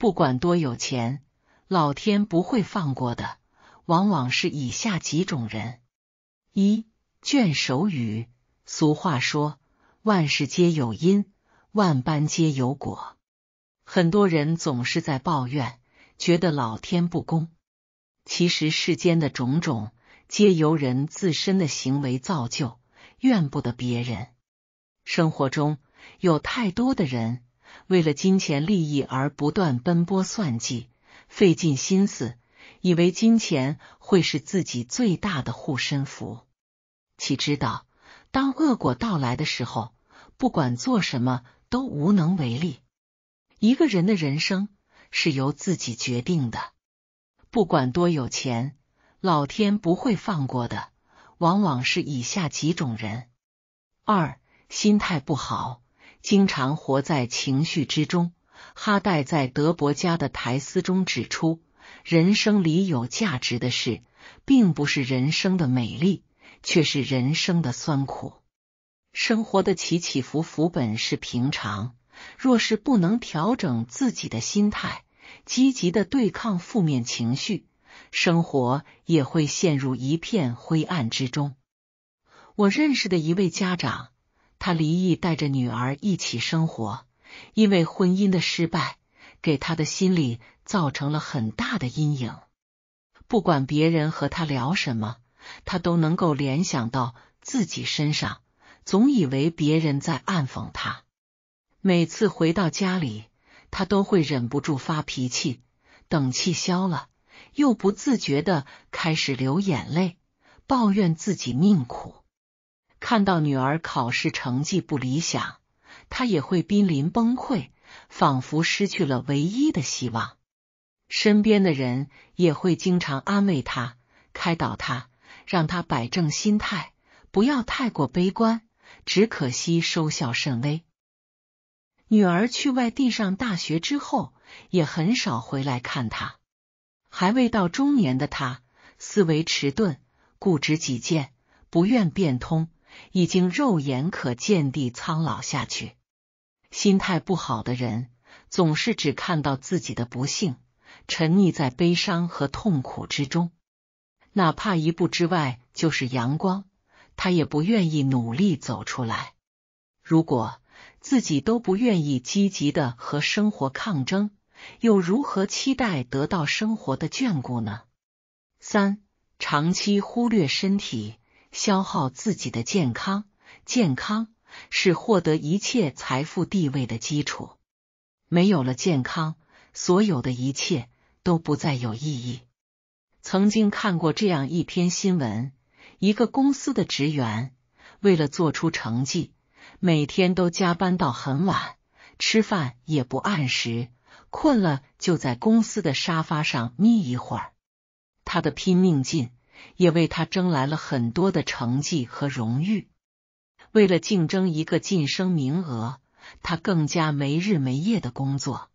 不管多有钱，老天不会放过的，往往是以下几种人：一、卷首语。俗话说，万事皆有因，万般皆有果。很多人总是在抱怨，觉得老天不公。其实世间的种种，皆由人自身的行为造就，怨不得别人。生活中有太多的人。为了金钱利益而不断奔波算计，费尽心思，以为金钱会是自己最大的护身符。岂知道，当恶果到来的时候，不管做什么都无能为力。一个人的人生是由自己决定的，不管多有钱，老天不会放过的，往往是以下几种人：二，心态不好。经常活在情绪之中。哈代在《德伯家的苔丝》中指出，人生里有价值的事，并不是人生的美丽，却是人生的酸苦。生活的起起伏伏本是平常，若是不能调整自己的心态，积极的对抗负面情绪，生活也会陷入一片灰暗之中。我认识的一位家长。他离异，带着女儿一起生活。因为婚姻的失败，给他的心理造成了很大的阴影。不管别人和他聊什么，他都能够联想到自己身上，总以为别人在暗讽他。每次回到家里，他都会忍不住发脾气，等气消了，又不自觉的开始流眼泪，抱怨自己命苦。看到女儿考试成绩不理想，他也会濒临崩溃，仿佛失去了唯一的希望。身边的人也会经常安慰他、开导他，让他摆正心态，不要太过悲观。只可惜收效甚微。女儿去外地上大学之后，也很少回来看他。还未到中年的他，思维迟钝，固执己见，不愿变通。已经肉眼可见地苍老下去。心态不好的人总是只看到自己的不幸，沉溺在悲伤和痛苦之中。哪怕一步之外就是阳光，他也不愿意努力走出来。如果自己都不愿意积极的和生活抗争，又如何期待得到生活的眷顾呢？三、长期忽略身体。消耗自己的健康，健康是获得一切财富地位的基础。没有了健康，所有的一切都不再有意义。曾经看过这样一篇新闻：一个公司的职员为了做出成绩，每天都加班到很晚，吃饭也不按时，困了就在公司的沙发上眯一会儿。他的拼命劲。也为他争来了很多的成绩和荣誉。为了竞争一个晋升名额，他更加没日没夜的工作。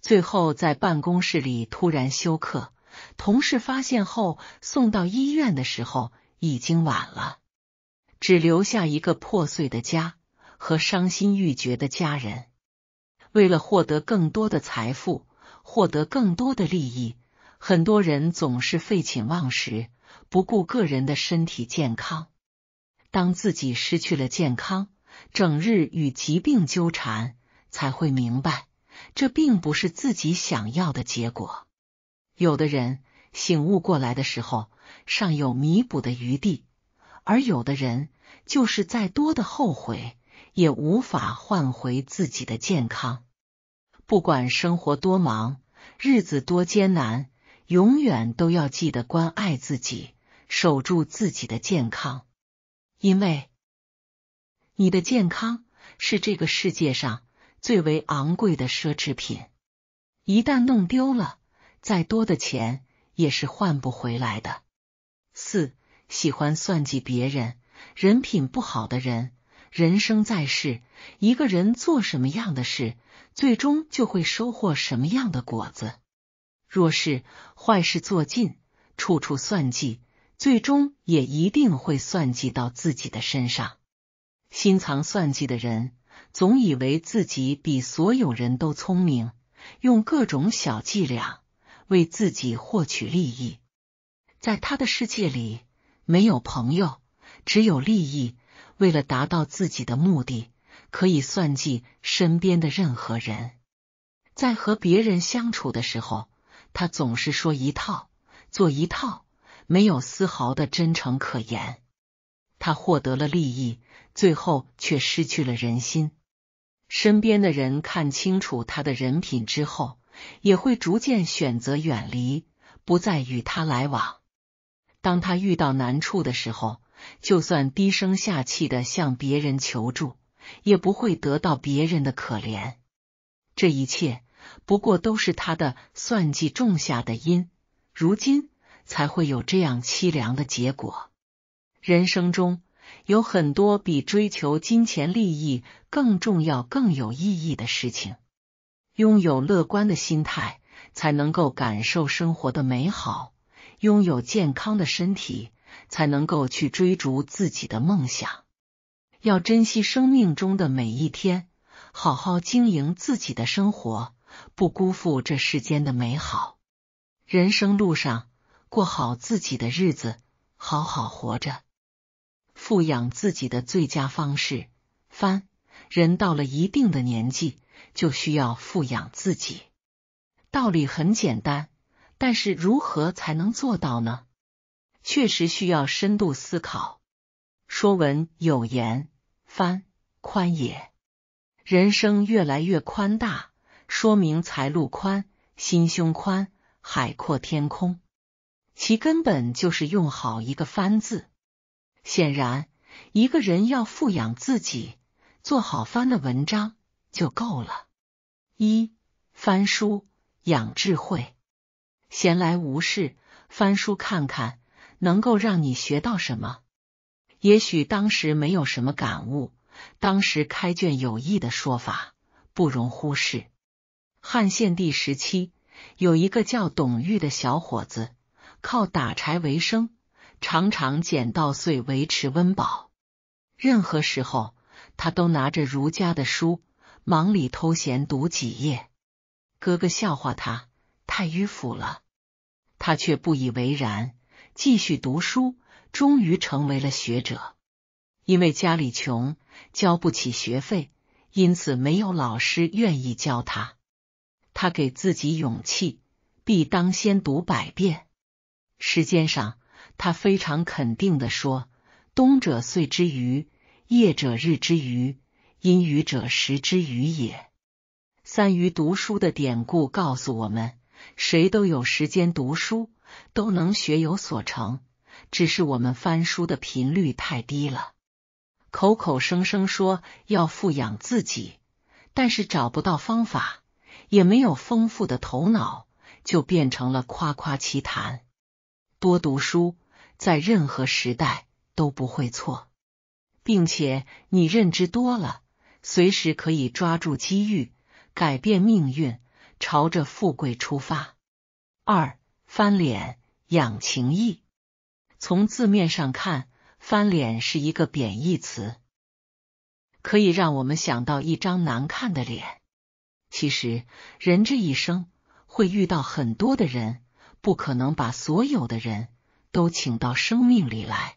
最后在办公室里突然休克，同事发现后送到医院的时候已经晚了，只留下一个破碎的家和伤心欲绝的家人。为了获得更多的财富，获得更多的利益，很多人总是废寝忘食。不顾个人的身体健康，当自己失去了健康，整日与疾病纠缠，才会明白这并不是自己想要的结果。有的人醒悟过来的时候，尚有弥补的余地；而有的人，就是再多的后悔，也无法换回自己的健康。不管生活多忙，日子多艰难，永远都要记得关爱自己。守住自己的健康，因为你的健康是这个世界上最为昂贵的奢侈品。一旦弄丢了，再多的钱也是换不回来的。四喜欢算计别人、人品不好的人，人生在世，一个人做什么样的事，最终就会收获什么样的果子。若是坏事做尽，处处算计。最终也一定会算计到自己的身上。心藏算计的人，总以为自己比所有人都聪明，用各种小伎俩为自己获取利益。在他的世界里，没有朋友，只有利益。为了达到自己的目的，可以算计身边的任何人。在和别人相处的时候，他总是说一套，做一套。没有丝毫的真诚可言，他获得了利益，最后却失去了人心。身边的人看清楚他的人品之后，也会逐渐选择远离，不再与他来往。当他遇到难处的时候，就算低声下气的向别人求助，也不会得到别人的可怜。这一切不过都是他的算计种下的因，如今。才会有这样凄凉的结果。人生中有很多比追求金钱利益更重要、更有意义的事情。拥有乐观的心态，才能够感受生活的美好；拥有健康的身体，才能够去追逐自己的梦想。要珍惜生命中的每一天，好好经营自己的生活，不辜负这世间的美好。人生路上。过好自己的日子，好好活着，富养自己的最佳方式。翻人到了一定的年纪，就需要富养自己。道理很简单，但是如何才能做到呢？确实需要深度思考。说文有言：“翻宽也。”人生越来越宽大，说明财路宽，心胸宽，海阔天空。其根本就是用好一个“翻”字。显然，一个人要富养自己，做好“翻”的文章就够了。一翻书养智慧，闲来无事翻书看看，能够让你学到什么？也许当时没有什么感悟，当时“开卷有益”的说法不容忽视。汉献帝时期，有一个叫董玉的小伙子。靠打柴为生，常常捡稻穗维持温饱。任何时候，他都拿着儒家的书，忙里偷闲读几页。哥哥笑话他太迂腐了，他却不以为然，继续读书，终于成为了学者。因为家里穷，交不起学费，因此没有老师愿意教他。他给自己勇气，必当先读百遍。时间上，他非常肯定的说：“冬者岁之余，夜者日之余，阴雨者时之余也。”三余读书的典故告诉我们，谁都有时间读书，都能学有所成，只是我们翻书的频率太低了。口口声声说要富养自己，但是找不到方法，也没有丰富的头脑，就变成了夸夸其谈。多读书，在任何时代都不会错，并且你认知多了，随时可以抓住机遇，改变命运，朝着富贵出发。二，翻脸养情谊。从字面上看，翻脸是一个贬义词，可以让我们想到一张难看的脸。其实，人这一生会遇到很多的人。不可能把所有的人都请到生命里来，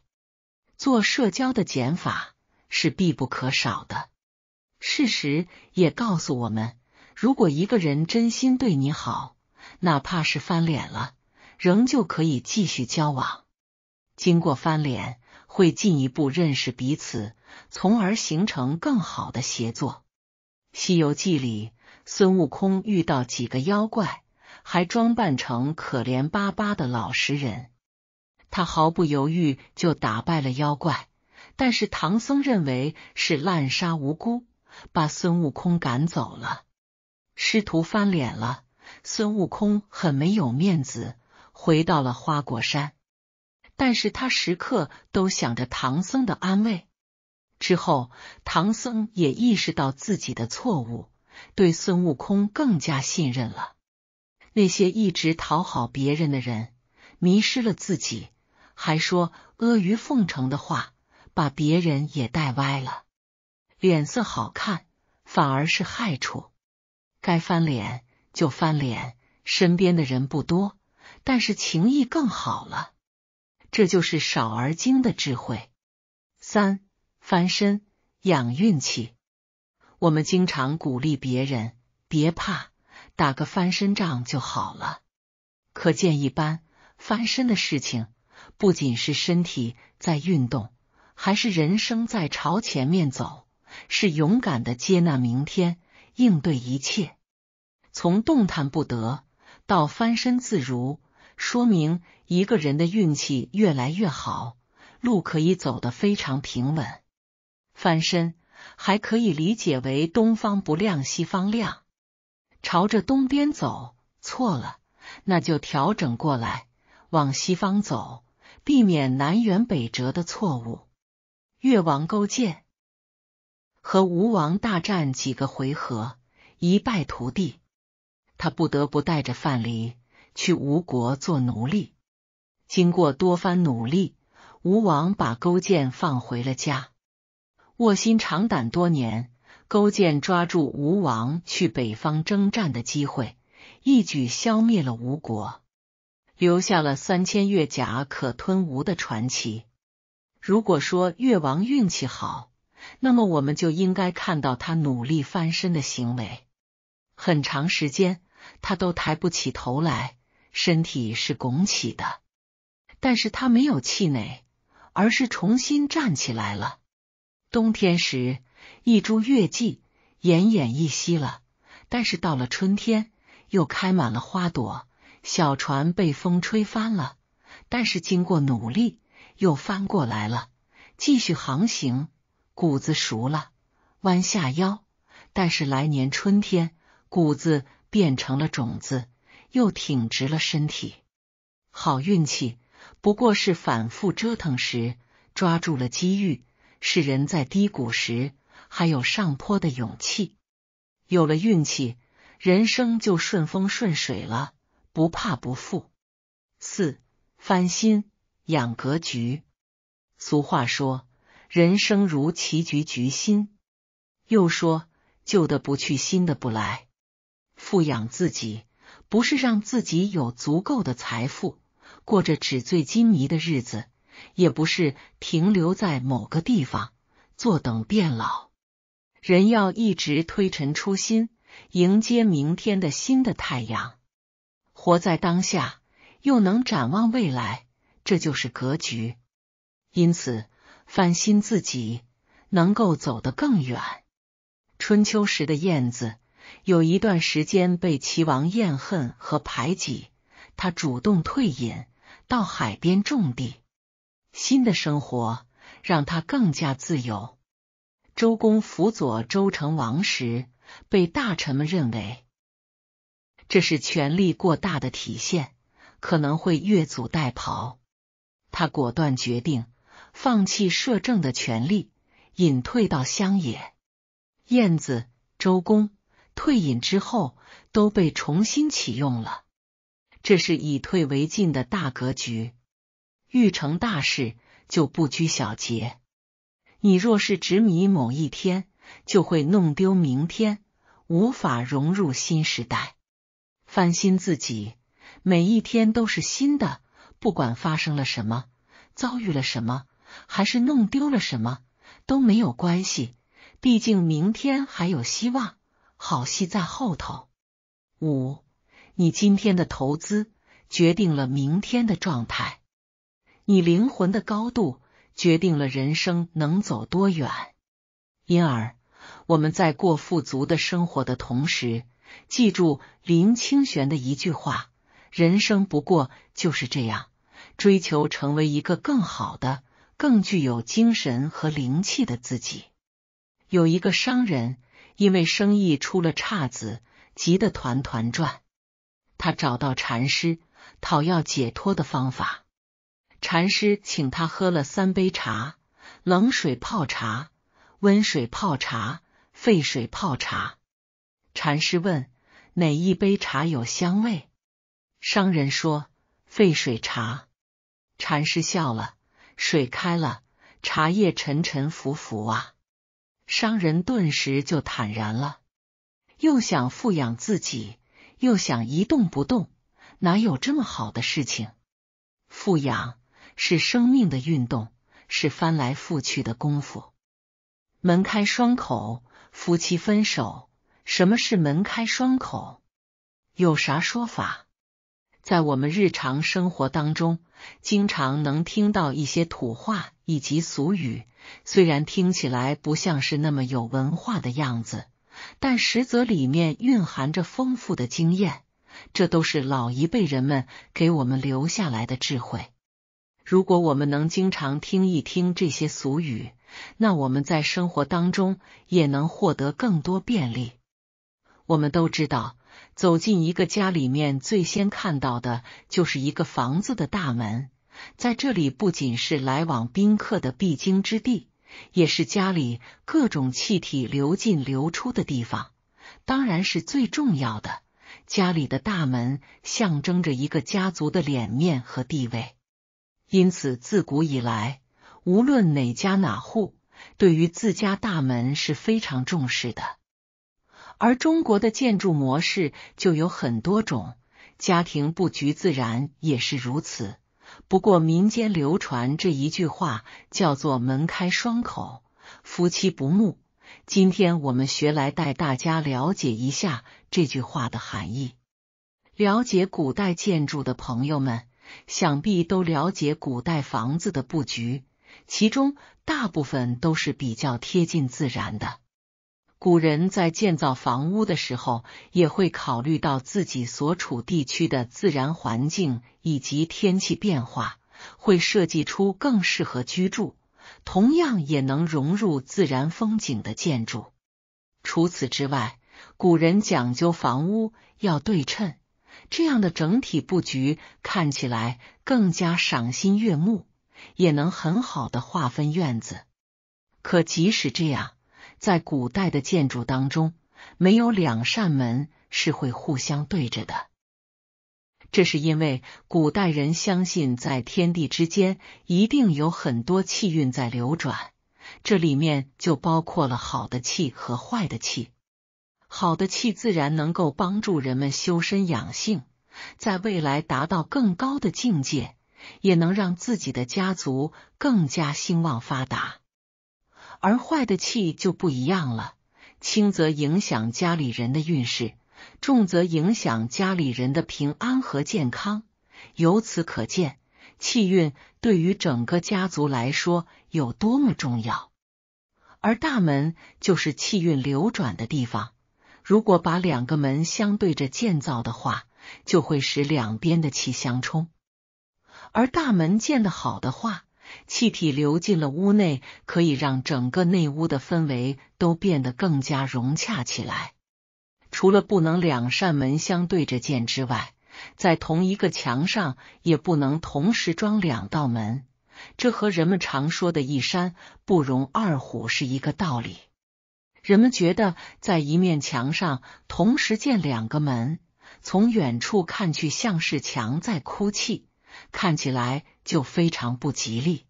做社交的减法是必不可少的。事实也告诉我们，如果一个人真心对你好，哪怕是翻脸了，仍旧可以继续交往。经过翻脸，会进一步认识彼此，从而形成更好的协作。《西游记》里，孙悟空遇到几个妖怪。还装扮成可怜巴巴的老实人，他毫不犹豫就打败了妖怪。但是唐僧认为是滥杀无辜，把孙悟空赶走了，师徒翻脸了。孙悟空很没有面子，回到了花果山。但是他时刻都想着唐僧的安慰。之后，唐僧也意识到自己的错误，对孙悟空更加信任了。那些一直讨好别人的人，迷失了自己，还说阿谀奉承的话，把别人也带歪了。脸色好看，反而是害处。该翻脸就翻脸，身边的人不多，但是情谊更好了。这就是少而精的智慧。三翻身养运气，我们经常鼓励别人，别怕。打个翻身仗就好了。可见一般翻身的事情，不仅是身体在运动，还是人生在朝前面走，是勇敢的接纳明天，应对一切。从动弹不得到翻身自如，说明一个人的运气越来越好，路可以走得非常平稳。翻身还可以理解为东方不亮西方亮。朝着东边走错了，那就调整过来，往西方走，避免南辕北辙的错误。越王勾践和吴王大战几个回合，一败涂地，他不得不带着范蠡去吴国做奴隶。经过多番努力，吴王把勾践放回了家，卧薪尝胆多年。勾践抓住吴王去北方征战的机会，一举消灭了吴国，留下了“三千越甲可吞吴”的传奇。如果说越王运气好，那么我们就应该看到他努力翻身的行为。很长时间，他都抬不起头来，身体是拱起的，但是他没有气馁，而是重新站起来了。冬天时。一株月季奄奄一息了，但是到了春天又开满了花朵。小船被风吹翻了，但是经过努力又翻过来了，继续航行。谷子熟了，弯下腰，但是来年春天谷子变成了种子，又挺直了身体。好运气不过是反复折腾时抓住了机遇，是人在低谷时。还有上坡的勇气，有了运气，人生就顺风顺水了，不怕不富。四翻新养格局。俗话说，人生如棋局局新。又说，旧的不去，新的不来。富养自己，不是让自己有足够的财富，过着纸醉金迷的日子，也不是停留在某个地方，坐等变老。人要一直推陈出新，迎接明天的新的太阳。活在当下，又能展望未来，这就是格局。因此，翻新自己，能够走得更远。春秋时的晏子，有一段时间被齐王厌恨和排挤，他主动退隐到海边种地。新的生活让他更加自由。周公辅佐周成王时，被大臣们认为这是权力过大的体现，可能会越俎代庖。他果断决定放弃摄政的权利，隐退到乡野。燕子、周公退隐之后都被重新启用了，这是以退为进的大格局。欲成大事，就不拘小节。你若是执迷某一天，就会弄丢明天，无法融入新时代。翻新自己，每一天都是新的。不管发生了什么，遭遇了什么，还是弄丢了什么，都没有关系。毕竟明天还有希望，好戏在后头。五，你今天的投资决定了明天的状态，你灵魂的高度。决定了人生能走多远，因而我们在过富足的生活的同时，记住林清玄的一句话：“人生不过就是这样，追求成为一个更好的、更具有精神和灵气的自己。”有一个商人因为生意出了岔子，急得团团转，他找到禅师讨要解脱的方法。禅师请他喝了三杯茶，冷水泡茶，温水泡茶，沸水泡茶。禅师问：“哪一杯茶有香味？”商人说：“沸水茶。”禅师笑了：“水开了，茶叶沉沉浮浮啊。”商人顿时就坦然了，又想富养自己，又想一动不动，哪有这么好的事情？富养。是生命的运动，是翻来覆去的功夫。门开双口，夫妻分手。什么是门开双口？有啥说法？在我们日常生活当中，经常能听到一些土话以及俗语，虽然听起来不像是那么有文化的样子，但实则里面蕴含着丰富的经验。这都是老一辈人们给我们留下来的智慧。如果我们能经常听一听这些俗语，那我们在生活当中也能获得更多便利。我们都知道，走进一个家里面，最先看到的就是一个房子的大门。在这里，不仅是来往宾客的必经之地，也是家里各种气体流进流出的地方。当然是最重要的，家里的大门象征着一个家族的脸面和地位。因此，自古以来，无论哪家哪户，对于自家大门是非常重视的。而中国的建筑模式就有很多种，家庭布局自然也是如此。不过，民间流传这一句话叫做“门开双口，夫妻不睦”。今天我们学来，带大家了解一下这句话的含义。了解古代建筑的朋友们。想必都了解古代房子的布局，其中大部分都是比较贴近自然的。古人在建造房屋的时候，也会考虑到自己所处地区的自然环境以及天气变化，会设计出更适合居住，同样也能融入自然风景的建筑。除此之外，古人讲究房屋要对称。这样的整体布局看起来更加赏心悦目，也能很好的划分院子。可即使这样，在古代的建筑当中，没有两扇门是会互相对着的。这是因为古代人相信，在天地之间一定有很多气运在流转，这里面就包括了好的气和坏的气。好的气自然能够帮助人们修身养性，在未来达到更高的境界，也能让自己的家族更加兴旺发达。而坏的气就不一样了，轻则影响家里人的运势，重则影响家里人的平安和健康。由此可见，气运对于整个家族来说有多么重要。而大门就是气运流转的地方。如果把两个门相对着建造的话，就会使两边的气相冲；而大门建的好的话，气体流进了屋内，可以让整个内屋的氛围都变得更加融洽起来。除了不能两扇门相对着建之外，在同一个墙上也不能同时装两道门，这和人们常说的一山不容二虎是一个道理。人们觉得，在一面墙上同时建两个门，从远处看去像是墙在哭泣，看起来就非常不吉利。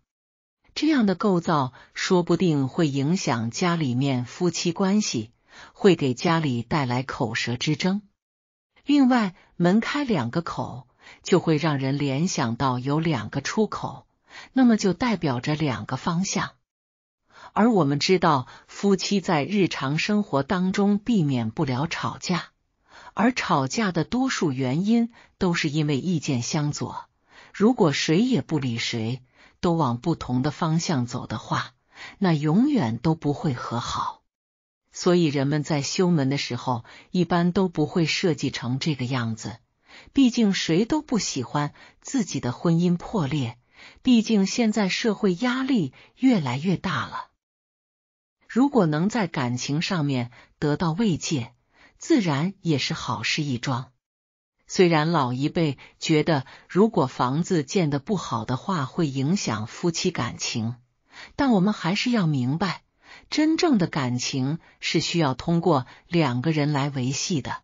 这样的构造说不定会影响家里面夫妻关系，会给家里带来口舌之争。另外，门开两个口，就会让人联想到有两个出口，那么就代表着两个方向。而我们知道，夫妻在日常生活当中避免不了吵架，而吵架的多数原因都是因为意见相左。如果谁也不理谁，都往不同的方向走的话，那永远都不会和好。所以，人们在修门的时候，一般都不会设计成这个样子。毕竟，谁都不喜欢自己的婚姻破裂。毕竟，现在社会压力越来越大了。如果能在感情上面得到慰藉，自然也是好事一桩。虽然老一辈觉得如果房子建的不好的话会影响夫妻感情，但我们还是要明白，真正的感情是需要通过两个人来维系的。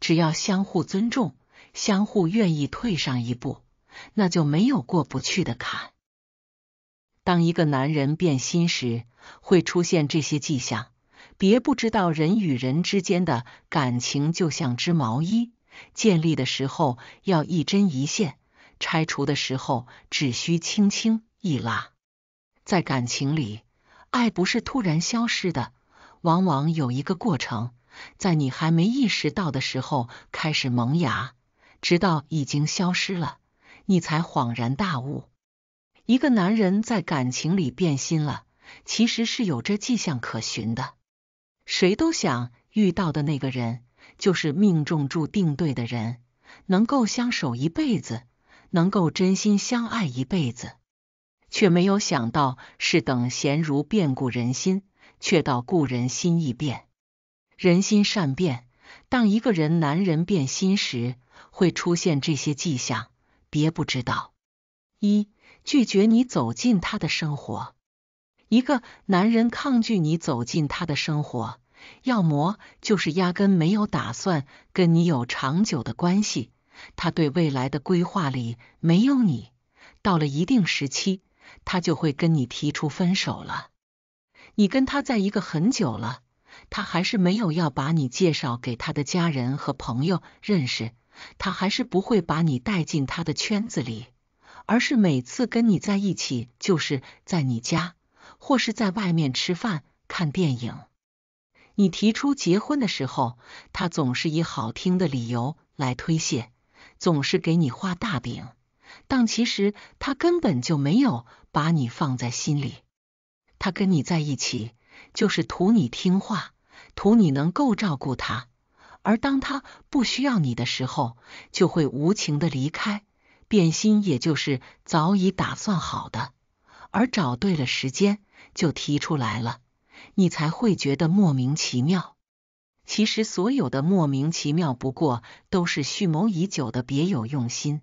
只要相互尊重，相互愿意退上一步，那就没有过不去的坎。当一个男人变心时，会出现这些迹象。别不知道，人与人之间的感情就像织毛衣，建立的时候要一针一线，拆除的时候只需轻轻一拉。在感情里，爱不是突然消失的，往往有一个过程，在你还没意识到的时候开始萌芽，直到已经消失了，你才恍然大悟。一个男人在感情里变心了，其实是有这迹象可循的。谁都想遇到的那个人就是命中注定对的人，能够相守一辈子，能够真心相爱一辈子，却没有想到是等闲如变故人心，却道故人心易变。人心善变，当一个人男人变心时，会出现这些迹象，别不知道一。拒绝你走进他的生活，一个男人抗拒你走进他的生活，要么就是压根没有打算跟你有长久的关系，他对未来的规划里没有你。到了一定时期，他就会跟你提出分手了。你跟他在一个很久了，他还是没有要把你介绍给他的家人和朋友认识，他还是不会把你带进他的圈子里。而是每次跟你在一起，就是在你家或是在外面吃饭、看电影。你提出结婚的时候，他总是以好听的理由来推卸，总是给你画大饼，但其实他根本就没有把你放在心里。他跟你在一起，就是图你听话，图你能够照顾他。而当他不需要你的时候，就会无情的离开。变心也就是早已打算好的，而找对了时间就提出来了，你才会觉得莫名其妙。其实所有的莫名其妙，不过都是蓄谋已久的别有用心。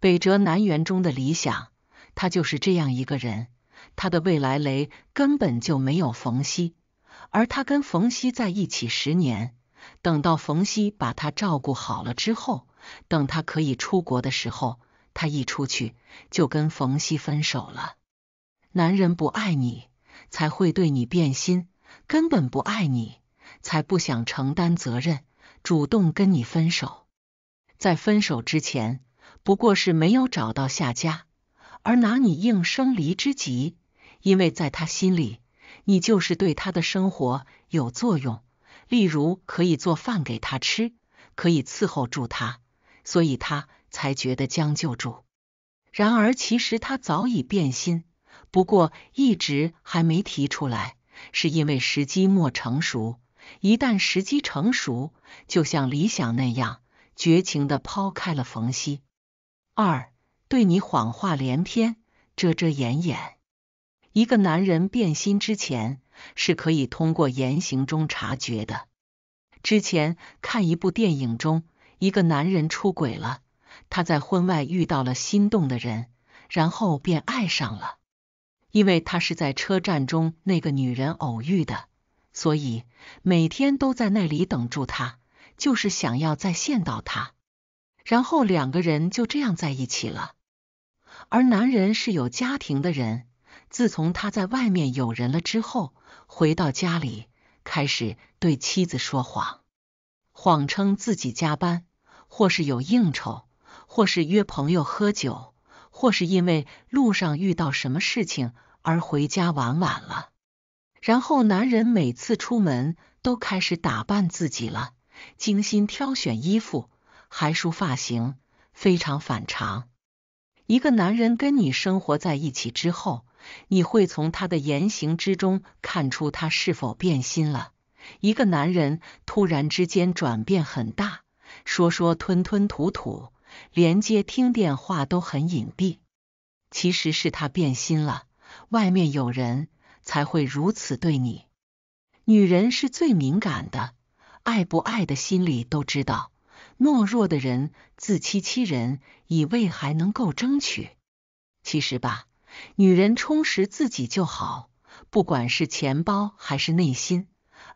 北辙南辕中的理想，他就是这样一个人。他的未来雷根本就没有冯熙，而他跟冯熙在一起十年，等到冯熙把他照顾好了之后。等他可以出国的时候，他一出去就跟冯熙分手了。男人不爱你才会对你变心，根本不爱你才不想承担责任，主动跟你分手。在分手之前，不过是没有找到下家，而拿你应生离之急，因为在他心里，你就是对他的生活有作用，例如可以做饭给他吃，可以伺候住他。所以他才觉得将就住。然而，其实他早已变心，不过一直还没提出来，是因为时机没成熟。一旦时机成熟，就像理想那样，绝情的抛开了冯隙。二对你谎话连篇，遮遮掩掩。一个男人变心之前，是可以通过言行中察觉的。之前看一部电影中。一个男人出轨了，他在婚外遇到了心动的人，然后便爱上了。因为他是在车站中那个女人偶遇的，所以每天都在那里等住他，就是想要再见到他。然后两个人就这样在一起了。而男人是有家庭的人，自从他在外面有人了之后，回到家里开始对妻子说谎。谎称自己加班，或是有应酬，或是约朋友喝酒，或是因为路上遇到什么事情而回家晚晚了。然后男人每次出门都开始打扮自己了，精心挑选衣服，还梳发型，非常反常。一个男人跟你生活在一起之后，你会从他的言行之中看出他是否变心了。一个男人突然之间转变很大，说说吞吞吐吐，连接听电话都很隐蔽。其实是他变心了，外面有人才会如此对你。女人是最敏感的，爱不爱的心里都知道。懦弱的人自欺欺人，以为还能够争取。其实吧，女人充实自己就好，不管是钱包还是内心。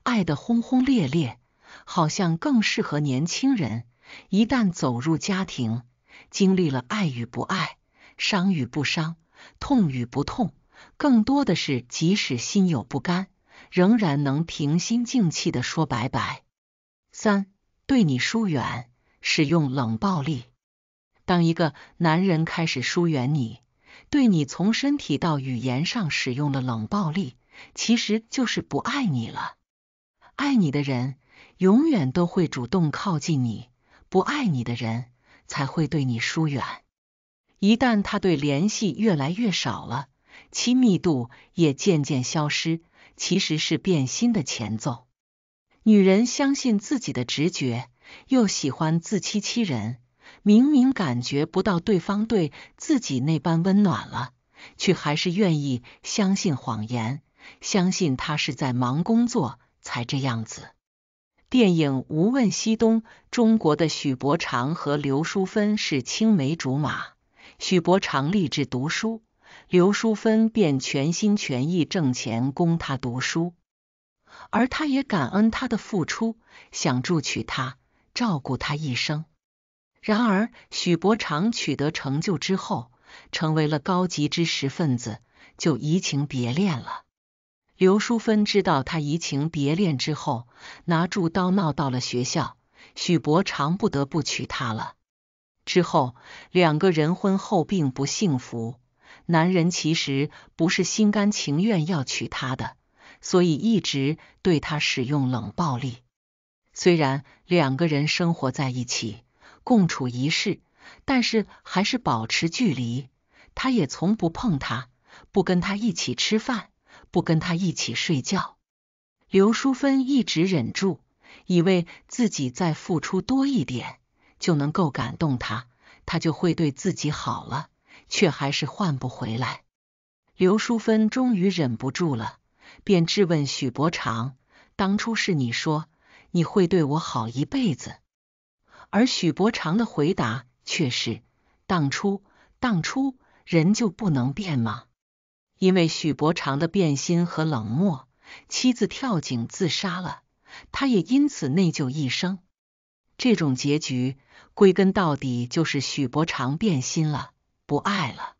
爱的轰轰烈烈，好像更适合年轻人。一旦走入家庭，经历了爱与不爱，伤与不伤，痛与不痛，更多的是即使心有不甘，仍然能平心静气的说拜拜。三，对你疏远，使用冷暴力。当一个男人开始疏远你，对你从身体到语言上使用的冷暴力，其实就是不爱你了。爱你的人永远都会主动靠近你，不爱你的人才会对你疏远。一旦他对联系越来越少了，亲密度也渐渐消失，其实是变心的前奏。女人相信自己的直觉，又喜欢自欺欺人，明明感觉不到对方对自己那般温暖了，却还是愿意相信谎言，相信他是在忙工作。才这样子。电影《无问西东》，中国的许伯常和刘淑芬是青梅竹马。许伯常立志读书，刘淑芬便全心全意挣钱供他读书，而他也感恩他的付出，想助娶她，照顾她一生。然而，许伯常取得成就之后，成为了高级知识分子，就移情别恋了。刘淑芬知道他移情别恋之后，拿住刀闹到了学校，许伯常不得不娶她了。之后两个人婚后并不幸福，男人其实不是心甘情愿要娶她的，所以一直对她使用冷暴力。虽然两个人生活在一起，共处一室，但是还是保持距离，他也从不碰她，不跟她一起吃饭。不跟他一起睡觉，刘淑芬一直忍住，以为自己再付出多一点就能够感动他，他就会对自己好了，却还是换不回来。刘淑芬终于忍不住了，便质问许伯常：“当初是你说你会对我好一辈子。”而许伯常的回答却是：“当初，当初，人就不能变吗？”因为许伯常的变心和冷漠，妻子跳井自杀了，他也因此内疚一生。这种结局归根到底就是许伯常变心了，不爱了。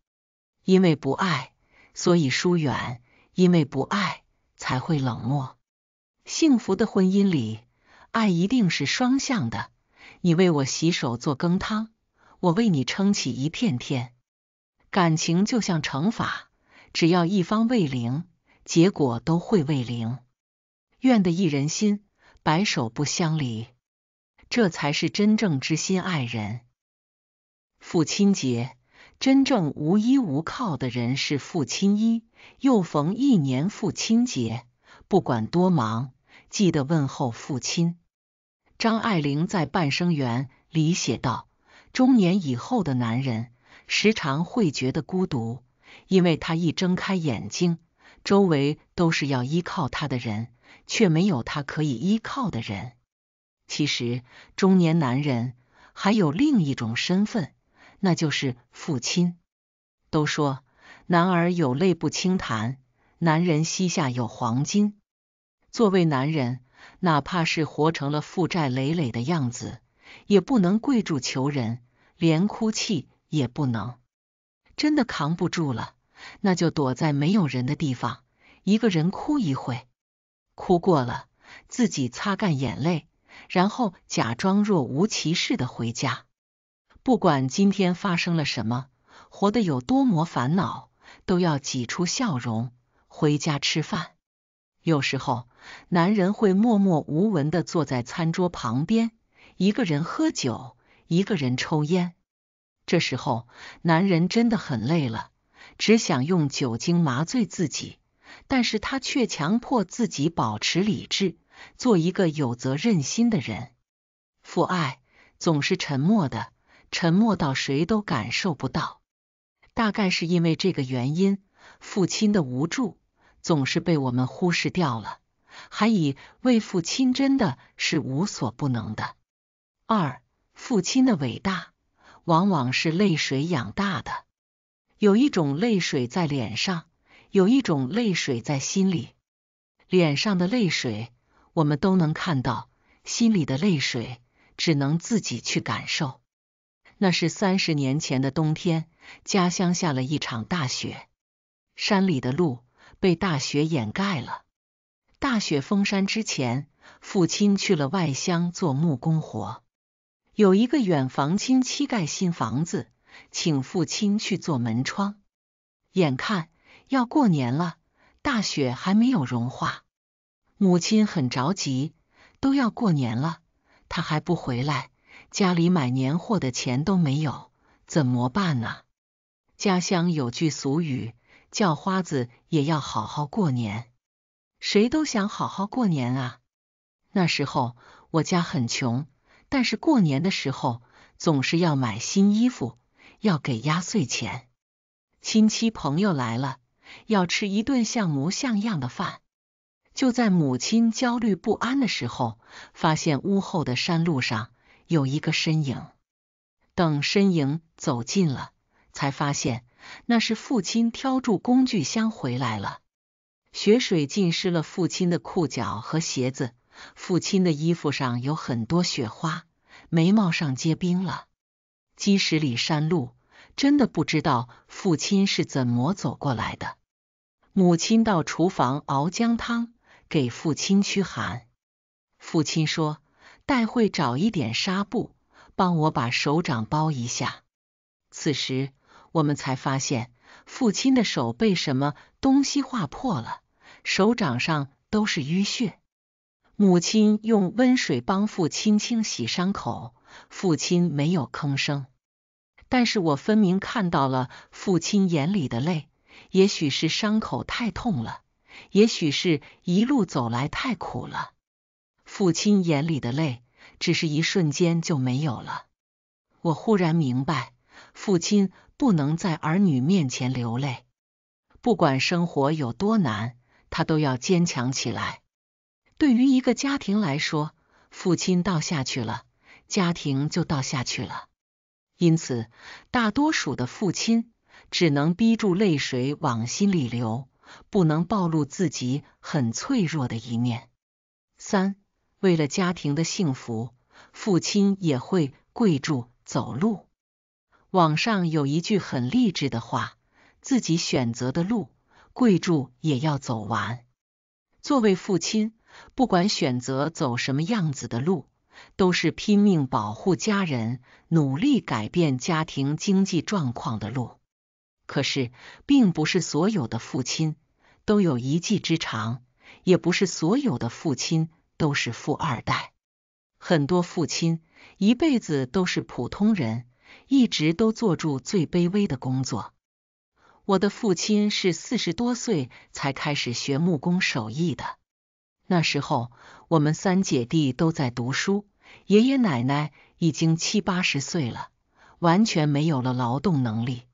因为不爱，所以疏远；因为不爱，才会冷漠。幸福的婚姻里，爱一定是双向的。你为我洗手做羹汤，我为你撑起一片天。感情就像乘法。只要一方为零，结果都会为零。愿得一人心，白首不相离。这才是真正知心爱人。父亲节，真正无依无靠的人是父亲。一又逢一年父亲节，不管多忙，记得问候父亲。张爱玲在《半生缘》里写道：“中年以后的男人，时常会觉得孤独。”因为他一睁开眼睛，周围都是要依靠他的人，却没有他可以依靠的人。其实，中年男人还有另一种身份，那就是父亲。都说男儿有泪不轻弹，男人膝下有黄金。作为男人，哪怕是活成了负债累累的样子，也不能跪住求人，连哭泣也不能。真的扛不住了，那就躲在没有人的地方，一个人哭一会，哭过了，自己擦干眼泪，然后假装若无其事的回家。不管今天发生了什么，活得有多么烦恼，都要挤出笑容回家吃饭。有时候，男人会默默无闻的坐在餐桌旁边，一个人喝酒，一个人抽烟。这时候，男人真的很累了，只想用酒精麻醉自己，但是他却强迫自己保持理智，做一个有责任心的人。父爱总是沉默的，沉默到谁都感受不到。大概是因为这个原因，父亲的无助总是被我们忽视掉了，还以为父亲真的是无所不能的。二、父亲的伟大。往往是泪水养大的，有一种泪水在脸上，有一种泪水在心里。脸上的泪水我们都能看到，心里的泪水只能自己去感受。那是三十年前的冬天，家乡下了一场大雪，山里的路被大雪掩盖了。大雪封山之前，父亲去了外乡做木工活。有一个远房亲戚盖新房子，请父亲去做门窗。眼看要过年了，大雪还没有融化，母亲很着急。都要过年了，他还不回来，家里买年货的钱都没有，怎么办呢？家乡有句俗语：“叫花子也要好好过年。”谁都想好好过年啊。那时候我家很穷。但是过年的时候，总是要买新衣服，要给压岁钱，亲戚朋友来了，要吃一顿像模像样的饭。就在母亲焦虑不安的时候，发现屋后的山路上有一个身影。等身影走近了，才发现那是父亲挑住工具箱回来了，雪水浸湿了父亲的裤脚和鞋子。父亲的衣服上有很多雪花，眉毛上结冰了。几十里山路，真的不知道父亲是怎么走过来的。母亲到厨房熬姜汤给父亲驱寒。父亲说：“待会找一点纱布，帮我把手掌包一下。”此时，我们才发现父亲的手被什么东西划破了，手掌上都是淤血。母亲用温水帮父亲清洗伤口，父亲没有吭声，但是我分明看到了父亲眼里的泪。也许是伤口太痛了，也许是一路走来太苦了。父亲眼里的泪只是一瞬间就没有了。我忽然明白，父亲不能在儿女面前流泪，不管生活有多难，他都要坚强起来。对于一个家庭来说，父亲倒下去了，家庭就倒下去了。因此，大多数的父亲只能逼住泪水往心里流，不能暴露自己很脆弱的一面。三，为了家庭的幸福，父亲也会跪住走路。网上有一句很励志的话：“自己选择的路，跪住也要走完。”作为父亲。不管选择走什么样子的路，都是拼命保护家人、努力改变家庭经济状况的路。可是，并不是所有的父亲都有一技之长，也不是所有的父亲都是富二代。很多父亲一辈子都是普通人，一直都做住最卑微的工作。我的父亲是四十多岁才开始学木工手艺的。那时候，我们三姐弟都在读书，爷爷奶奶已经七八十岁了，完全没有了劳动能力。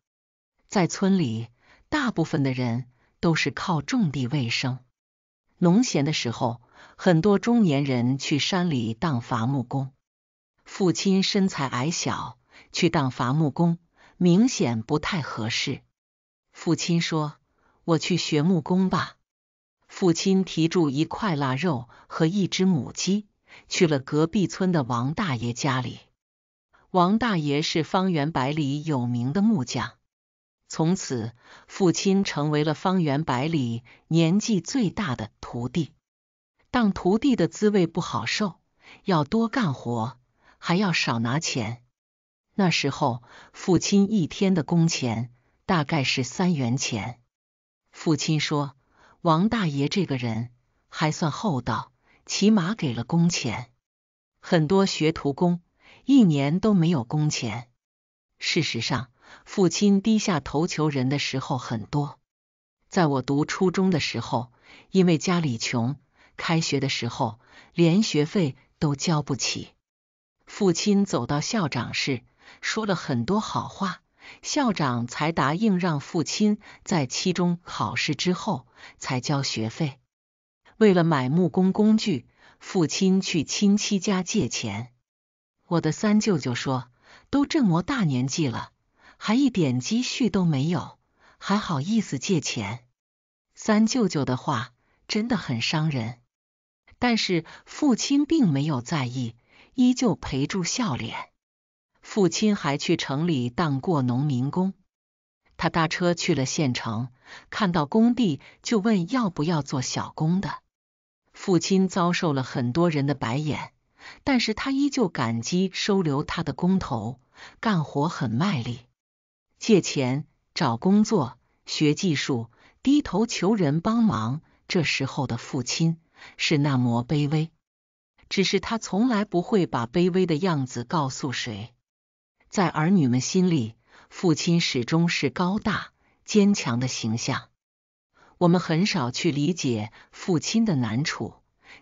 在村里，大部分的人都是靠种地为生。农闲的时候，很多中年人去山里当伐木工。父亲身材矮小，去当伐木工明显不太合适。父亲说：“我去学木工吧。”父亲提住一块腊肉和一只母鸡，去了隔壁村的王大爷家里。王大爷是方圆百里有名的木匠。从此，父亲成为了方圆百里年纪最大的徒弟。当徒弟的滋味不好受，要多干活，还要少拿钱。那时候，父亲一天的工钱大概是三元钱。父亲说。王大爷这个人还算厚道，起码给了工钱。很多学徒工一年都没有工钱。事实上，父亲低下头求人的时候很多。在我读初中的时候，因为家里穷，开学的时候连学费都交不起。父亲走到校长室，说了很多好话。校长才答应让父亲在期中考试之后才交学费。为了买木工工具，父亲去亲戚家借钱。我的三舅舅说：“都这么大年纪了，还一点积蓄都没有，还好意思借钱？”三舅舅的话真的很伤人，但是父亲并没有在意，依旧陪住笑脸。父亲还去城里当过农民工，他搭车去了县城，看到工地就问要不要做小工的。父亲遭受了很多人的白眼，但是他依旧感激收留他的工头，干活很卖力。借钱、找工作、学技术、低头求人帮忙，这时候的父亲是那么卑微，只是他从来不会把卑微的样子告诉谁。在儿女们心里，父亲始终是高大坚强的形象。我们很少去理解父亲的难处，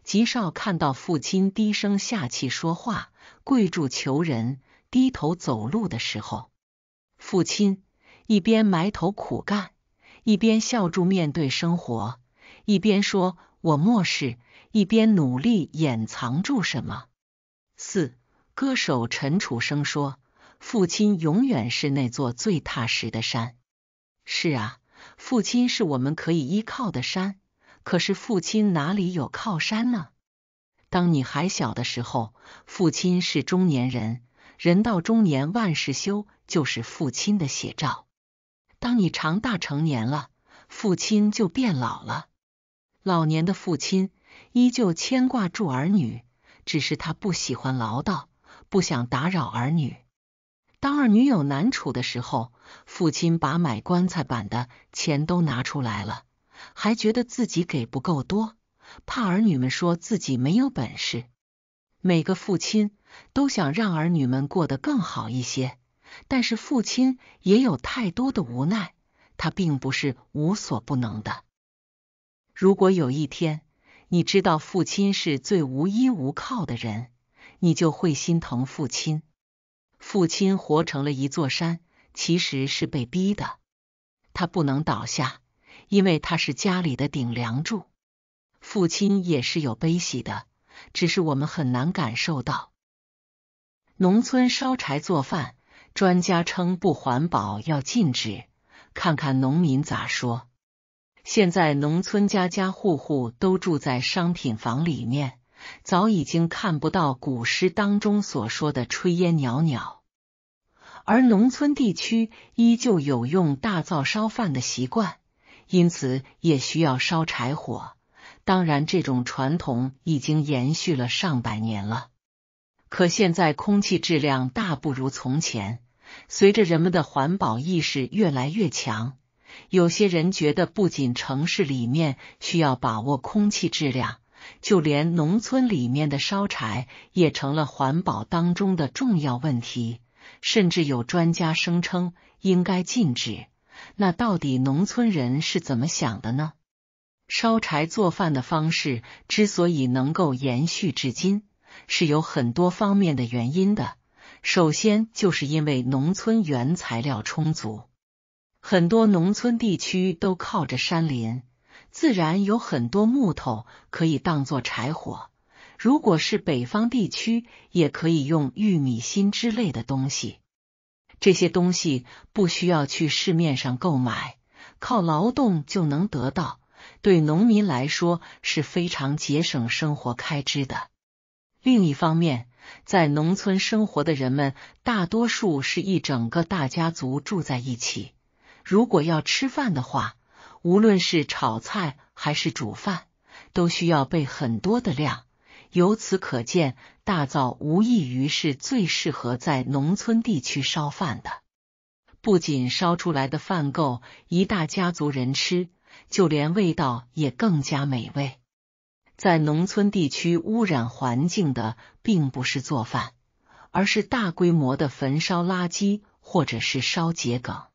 极少看到父亲低声下气说话、跪住求人、低头走路的时候。父亲一边埋头苦干，一边笑住面对生活，一边说我漠视”，一边努力掩藏住什么。四歌手陈楚生说。父亲永远是那座最踏实的山。是啊，父亲是我们可以依靠的山。可是父亲哪里有靠山呢？当你还小的时候，父亲是中年人，人到中年万事休，就是父亲的写照。当你长大成年了，父亲就变老了。老年的父亲依旧牵挂住儿女，只是他不喜欢唠叨，不想打扰儿女。当儿女有难处的时候，父亲把买棺材板的钱都拿出来了，还觉得自己给不够多，怕儿女们说自己没有本事。每个父亲都想让儿女们过得更好一些，但是父亲也有太多的无奈，他并不是无所不能的。如果有一天你知道父亲是最无依无靠的人，你就会心疼父亲。父亲活成了一座山，其实是被逼的。他不能倒下，因为他是家里的顶梁柱。父亲也是有悲喜的，只是我们很难感受到。农村烧柴做饭，专家称不环保要禁止，看看农民咋说。现在农村家家户户都住在商品房里面。早已经看不到古诗当中所说的炊烟袅袅，而农村地区依旧有用大灶烧饭的习惯，因此也需要烧柴火。当然，这种传统已经延续了上百年了。可现在空气质量大不如从前，随着人们的环保意识越来越强，有些人觉得不仅城市里面需要把握空气质量。就连农村里面的烧柴也成了环保当中的重要问题，甚至有专家声称应该禁止。那到底农村人是怎么想的呢？烧柴做饭的方式之所以能够延续至今，是有很多方面的原因的。首先，就是因为农村原材料充足，很多农村地区都靠着山林。自然有很多木头可以当做柴火，如果是北方地区，也可以用玉米芯之类的东西。这些东西不需要去市面上购买，靠劳动就能得到，对农民来说是非常节省生活开支的。另一方面，在农村生活的人们大多数是一整个大家族住在一起，如果要吃饭的话。无论是炒菜还是煮饭，都需要备很多的量。由此可见，大灶无异于是最适合在农村地区烧饭的。不仅烧出来的饭够一大家族人吃，就连味道也更加美味。在农村地区，污染环境的并不是做饭，而是大规模的焚烧垃圾或者是烧秸秆。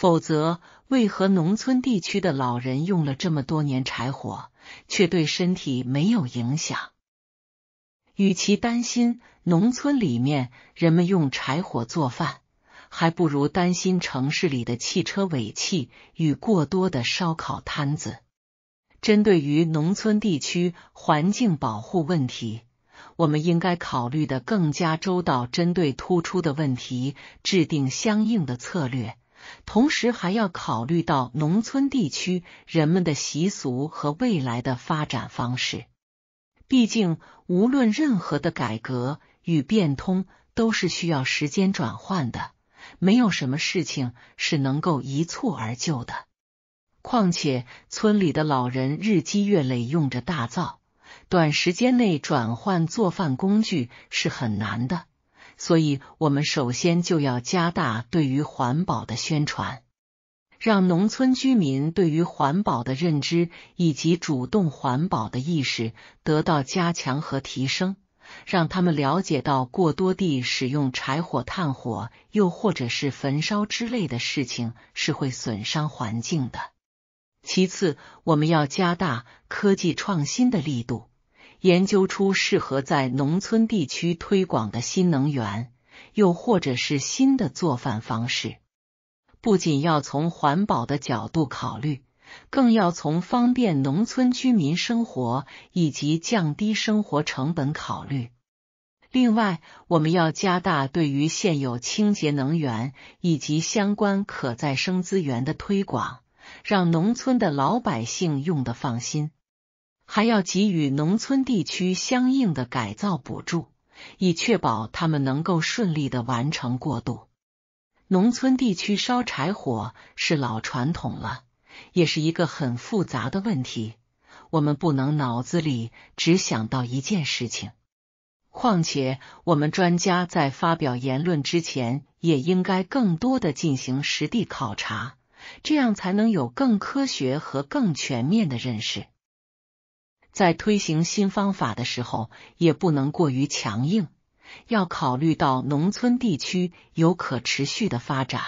否则，为何农村地区的老人用了这么多年柴火，却对身体没有影响？与其担心农村里面人们用柴火做饭，还不如担心城市里的汽车尾气与过多的烧烤摊子。针对于农村地区环境保护问题，我们应该考虑的更加周到，针对突出的问题，制定相应的策略。同时还要考虑到农村地区人们的习俗和未来的发展方式。毕竟，无论任何的改革与变通，都是需要时间转换的，没有什么事情是能够一蹴而就的。况且，村里的老人日积月累用着大灶，短时间内转换做饭工具是很难的。所以，我们首先就要加大对于环保的宣传，让农村居民对于环保的认知以及主动环保的意识得到加强和提升，让他们了解到过多地使用柴火、炭火，又或者是焚烧之类的事情是会损伤环境的。其次，我们要加大科技创新的力度。研究出适合在农村地区推广的新能源，又或者是新的做饭方式，不仅要从环保的角度考虑，更要从方便农村居民生活以及降低生活成本考虑。另外，我们要加大对于现有清洁能源以及相关可再生资源的推广，让农村的老百姓用的放心。还要给予农村地区相应的改造补助，以确保他们能够顺利的完成过渡。农村地区烧柴火是老传统了，也是一个很复杂的问题。我们不能脑子里只想到一件事情。况且，我们专家在发表言论之前，也应该更多的进行实地考察，这样才能有更科学和更全面的认识。在推行新方法的时候，也不能过于强硬，要考虑到农村地区有可持续的发展，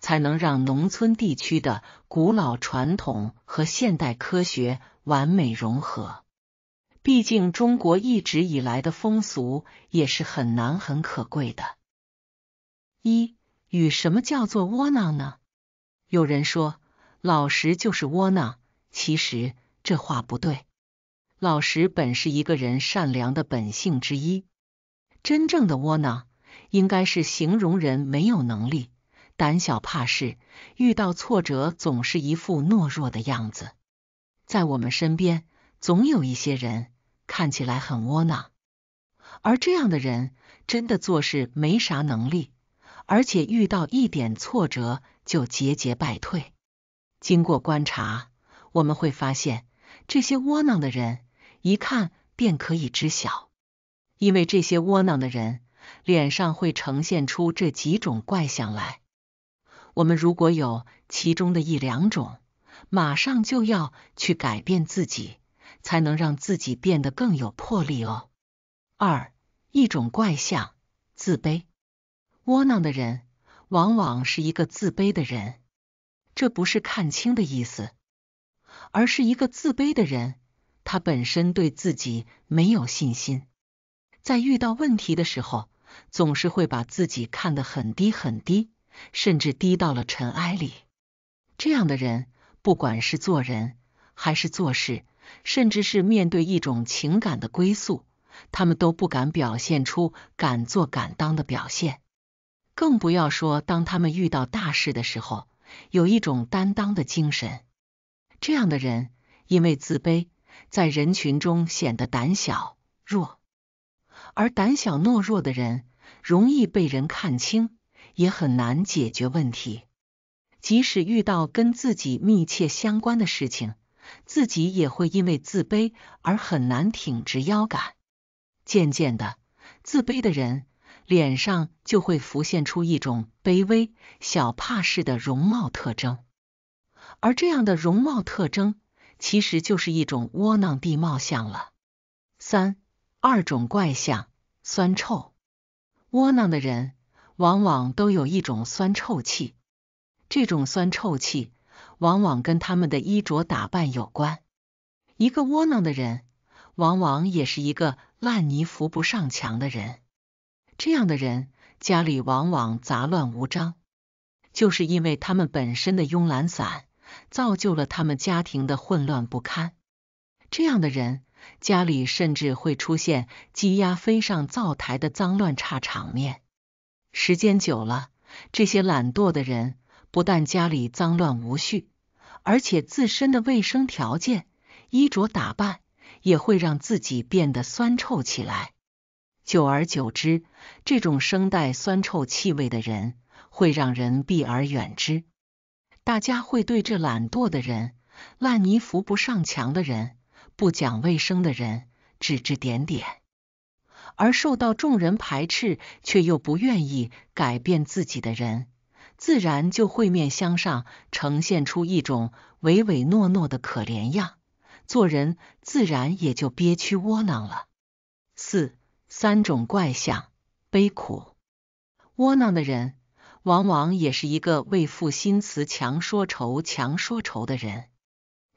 才能让农村地区的古老传统和现代科学完美融合。毕竟，中国一直以来的风俗也是很难很可贵的。一与什么叫做窝囊呢？有人说老实就是窝囊，其实这话不对。老实本是一个人善良的本性之一。真正的窝囊，应该是形容人没有能力、胆小怕事，遇到挫折总是一副懦弱的样子。在我们身边，总有一些人看起来很窝囊，而这样的人真的做事没啥能力，而且遇到一点挫折就节节败退。经过观察，我们会发现这些窝囊的人。一看便可以知晓，因为这些窝囊的人脸上会呈现出这几种怪相来。我们如果有其中的一两种，马上就要去改变自己，才能让自己变得更有魄力哦。二，一种怪相，自卑。窝囊的人往往是一个自卑的人，这不是看清的意思，而是一个自卑的人。他本身对自己没有信心，在遇到问题的时候，总是会把自己看得很低很低，甚至低到了尘埃里。这样的人，不管是做人还是做事，甚至是面对一种情感的归宿，他们都不敢表现出敢做敢当的表现，更不要说当他们遇到大事的时候，有一种担当的精神。这样的人，因为自卑。在人群中显得胆小弱，而胆小懦弱的人容易被人看清，也很难解决问题。即使遇到跟自己密切相关的事情，自己也会因为自卑而很难挺直腰杆。渐渐的，自卑的人脸上就会浮现出一种卑微、小怕事的容貌特征，而这样的容貌特征。其实就是一种窝囊地貌相了。三二种怪象：酸臭。窝囊的人往往都有一种酸臭气，这种酸臭气往往跟他们的衣着打扮有关。一个窝囊的人，往往也是一个烂泥扶不上墙的人。这样的人家里往往杂乱无章，就是因为他们本身的慵懒散。造就了他们家庭的混乱不堪。这样的人家里甚至会出现鸡鸭飞上灶台的脏乱差场面。时间久了，这些懒惰的人不但家里脏乱无序，而且自身的卫生条件、衣着打扮也会让自己变得酸臭起来。久而久之，这种声带酸臭气味的人会让人避而远之。大家会对这懒惰的人、烂泥扶不上墙的人、不讲卫生的人指指点点，而受到众人排斥却又不愿意改变自己的人，自然就会面相上呈现出一种唯唯诺诺的可怜样，做人自然也就憋屈窝囊了。四、三种怪相：悲苦、窝囊的人。往往也是一个为赋新词强说愁、强说愁的人。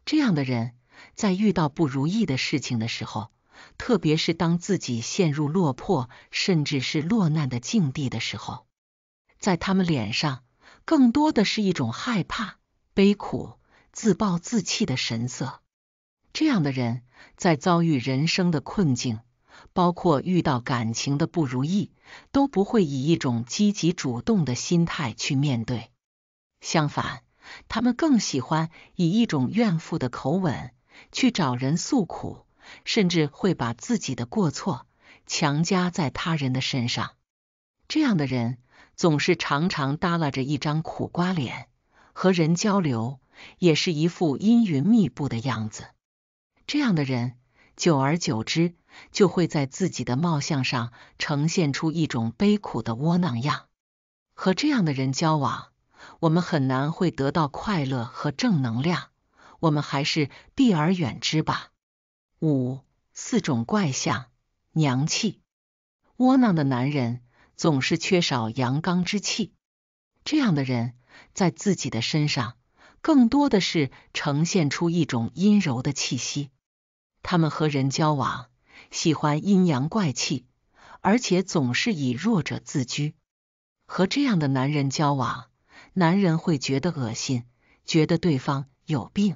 这样的人，在遇到不如意的事情的时候，特别是当自己陷入落魄甚至是落难的境地的时候，在他们脸上更多的是一种害怕、悲苦、自暴自弃的神色。这样的人，在遭遇人生的困境。包括遇到感情的不如意，都不会以一种积极主动的心态去面对。相反，他们更喜欢以一种怨妇的口吻去找人诉苦，甚至会把自己的过错强加在他人的身上。这样的人总是常常耷拉着一张苦瓜脸，和人交流也是一副阴云密布的样子。这样的人，久而久之。就会在自己的貌相上呈现出一种悲苦的窝囊样。和这样的人交往，我们很难会得到快乐和正能量。我们还是避而远之吧。五四种怪相，娘气窝囊的男人总是缺少阳刚之气。这样的人在自己的身上更多的是呈现出一种阴柔的气息。他们和人交往。喜欢阴阳怪气，而且总是以弱者自居。和这样的男人交往，男人会觉得恶心，觉得对方有病；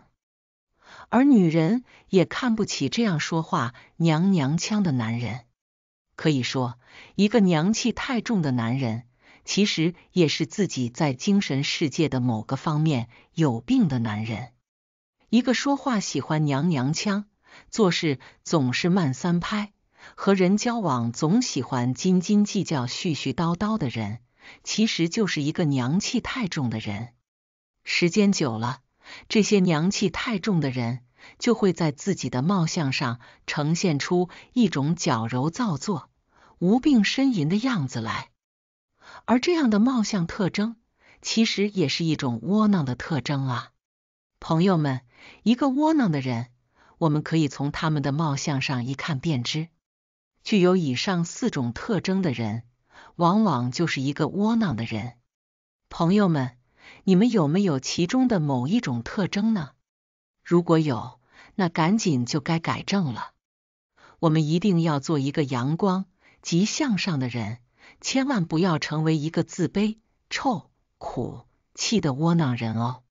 而女人也看不起这样说话娘娘腔的男人。可以说，一个娘气太重的男人，其实也是自己在精神世界的某个方面有病的男人。一个说话喜欢娘娘腔。做事总是慢三拍，和人交往总喜欢斤斤计较、絮絮叨叨的人，其实就是一个娘气太重的人。时间久了，这些娘气太重的人就会在自己的貌相上呈现出一种矫揉造作、无病呻吟的样子来。而这样的貌相特征，其实也是一种窝囊的特征啊，朋友们，一个窝囊的人。我们可以从他们的貌相上一看便知，具有以上四种特征的人，往往就是一个窝囊的人。朋友们，你们有没有其中的某一种特征呢？如果有，那赶紧就该改正了。我们一定要做一个阳光、极向上的人，千万不要成为一个自卑、臭、苦、气的窝囊人哦。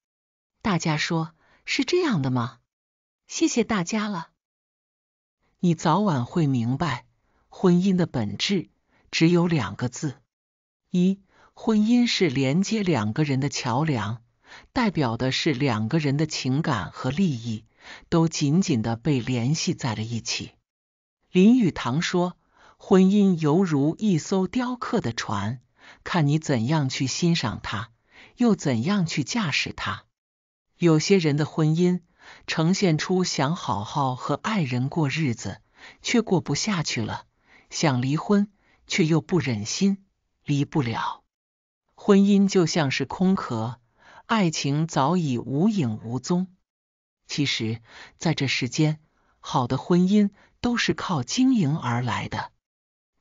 大家说是这样的吗？谢谢大家了。你早晚会明白，婚姻的本质只有两个字：一，婚姻是连接两个人的桥梁，代表的是两个人的情感和利益都紧紧的被联系在了一起。林语堂说，婚姻犹如一艘雕刻的船，看你怎样去欣赏它，又怎样去驾驶它。有些人的婚姻。呈现出想好好和爱人过日子，却过不下去了；想离婚，却又不忍心离不了。婚姻就像是空壳，爱情早已无影无踪。其实，在这世间，好的婚姻都是靠经营而来的。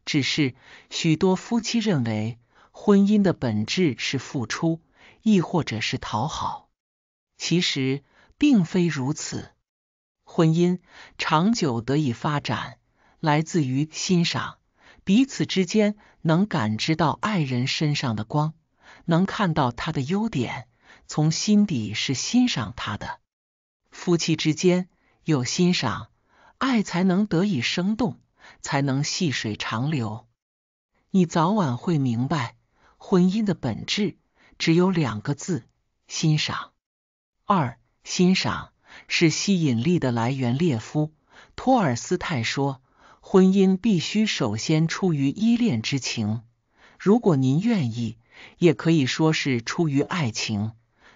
只是许多夫妻认为，婚姻的本质是付出，亦或者是讨好。其实。并非如此，婚姻长久得以发展，来自于欣赏彼此之间能感知到爱人身上的光，能看到他的优点，从心底是欣赏他的。夫妻之间有欣赏，爱才能得以生动，才能细水长流。你早晚会明白，婚姻的本质只有两个字：欣赏。二。欣赏是吸引力的来源。列夫·托尔斯泰说：“婚姻必须首先出于依恋之情，如果您愿意，也可以说是出于爱情。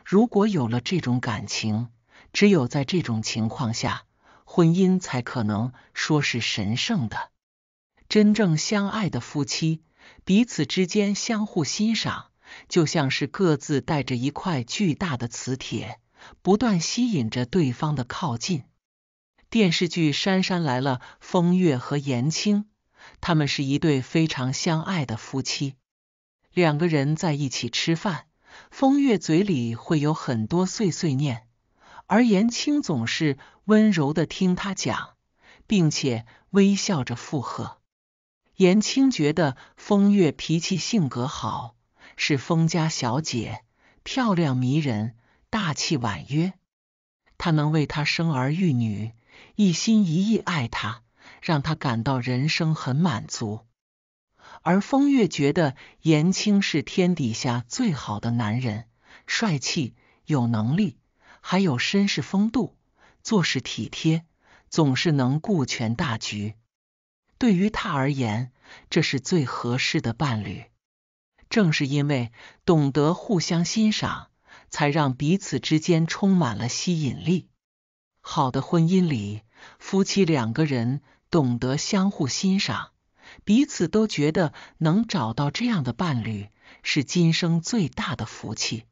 如果有了这种感情，只有在这种情况下，婚姻才可能说是神圣的。”真正相爱的夫妻，彼此之间相互欣赏，就像是各自带着一块巨大的磁铁。不断吸引着对方的靠近。电视剧《杉杉来了》，风月和言青他们是一对非常相爱的夫妻。两个人在一起吃饭，风月嘴里会有很多碎碎念，而言青总是温柔的听他讲，并且微笑着附和。言青觉得风月脾气性格好，是风家小姐，漂亮迷人。大气婉约，他能为他生儿育女，一心一意爱他，让他感到人生很满足。而风月觉得颜青是天底下最好的男人，帅气有能力，还有绅士风度，做事体贴，总是能顾全大局。对于他而言，这是最合适的伴侣。正是因为懂得互相欣赏。才让彼此之间充满了吸引力。好的婚姻里，夫妻两个人懂得相互欣赏，彼此都觉得能找到这样的伴侣是今生最大的福气。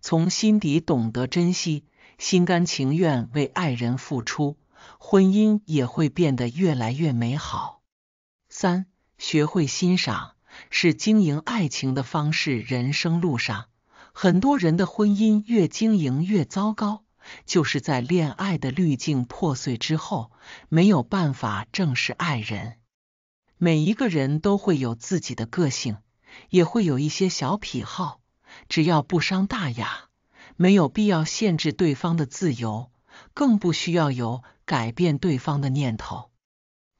从心底懂得珍惜，心甘情愿为爱人付出，婚姻也会变得越来越美好。三、学会欣赏是经营爱情的方式。人生路上。很多人的婚姻越经营越糟糕，就是在恋爱的滤镜破碎之后，没有办法正视爱人。每一个人都会有自己的个性，也会有一些小癖好，只要不伤大雅，没有必要限制对方的自由，更不需要有改变对方的念头。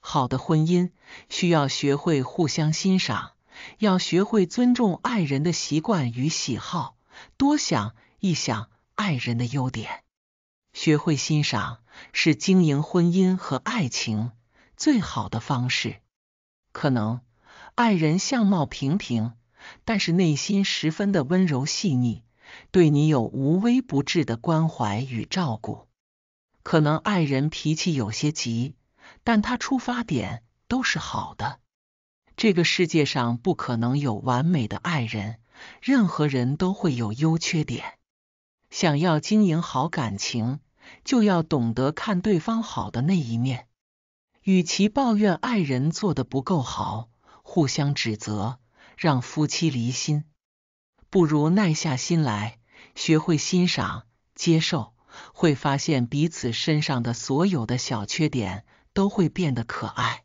好的婚姻需要学会互相欣赏，要学会尊重爱人的习惯与喜好。多想一想爱人的优点，学会欣赏是经营婚姻和爱情最好的方式。可能爱人相貌平平，但是内心十分的温柔细腻，对你有无微不至的关怀与照顾。可能爱人脾气有些急，但他出发点都是好的。这个世界上不可能有完美的爱人。任何人都会有优缺点，想要经营好感情，就要懂得看对方好的那一面。与其抱怨爱人做的不够好，互相指责，让夫妻离心，不如耐下心来，学会欣赏、接受，会发现彼此身上的所有的小缺点都会变得可爱。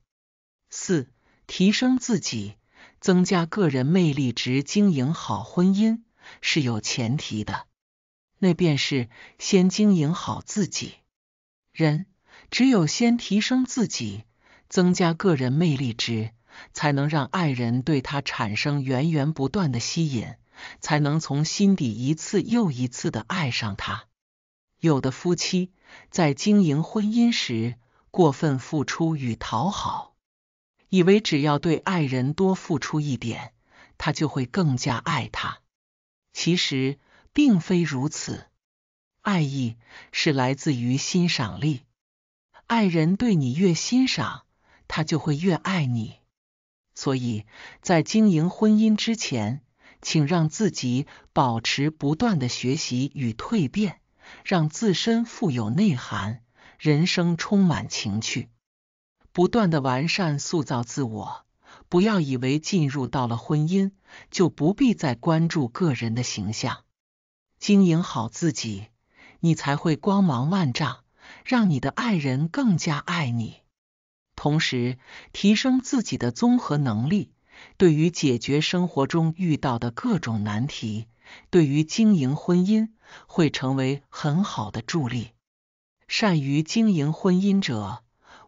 四、提升自己。增加个人魅力值，经营好婚姻是有前提的，那便是先经营好自己。人只有先提升自己，增加个人魅力值，才能让爱人对他产生源源不断的吸引，才能从心底一次又一次的爱上他。有的夫妻在经营婚姻时，过分付出与讨好。以为只要对爱人多付出一点，他就会更加爱他。其实并非如此，爱意是来自于欣赏力。爱人对你越欣赏，他就会越爱你。所以在经营婚姻之前，请让自己保持不断的学习与蜕变，让自身富有内涵，人生充满情趣。不断的完善塑造自我，不要以为进入到了婚姻就不必再关注个人的形象，经营好自己，你才会光芒万丈，让你的爱人更加爱你。同时，提升自己的综合能力，对于解决生活中遇到的各种难题，对于经营婚姻会成为很好的助力。善于经营婚姻者。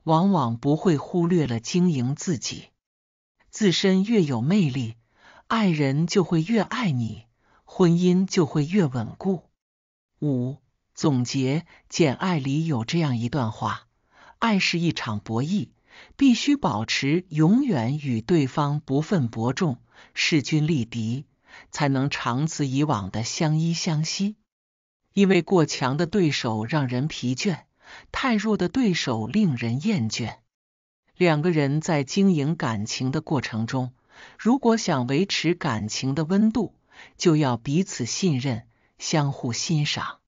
往往不会忽略了经营自己，自身越有魅力，爱人就会越爱你，婚姻就会越稳固。五、总结，《简爱》里有这样一段话：爱是一场博弈，必须保持永远与对方不分伯仲、势均力敌，才能长此以往的相依相惜。因为过强的对手让人疲倦。太弱的对手令人厌倦。两个人在经营感情的过程中，如果想维持感情的温度，就要彼此信任、相互欣赏。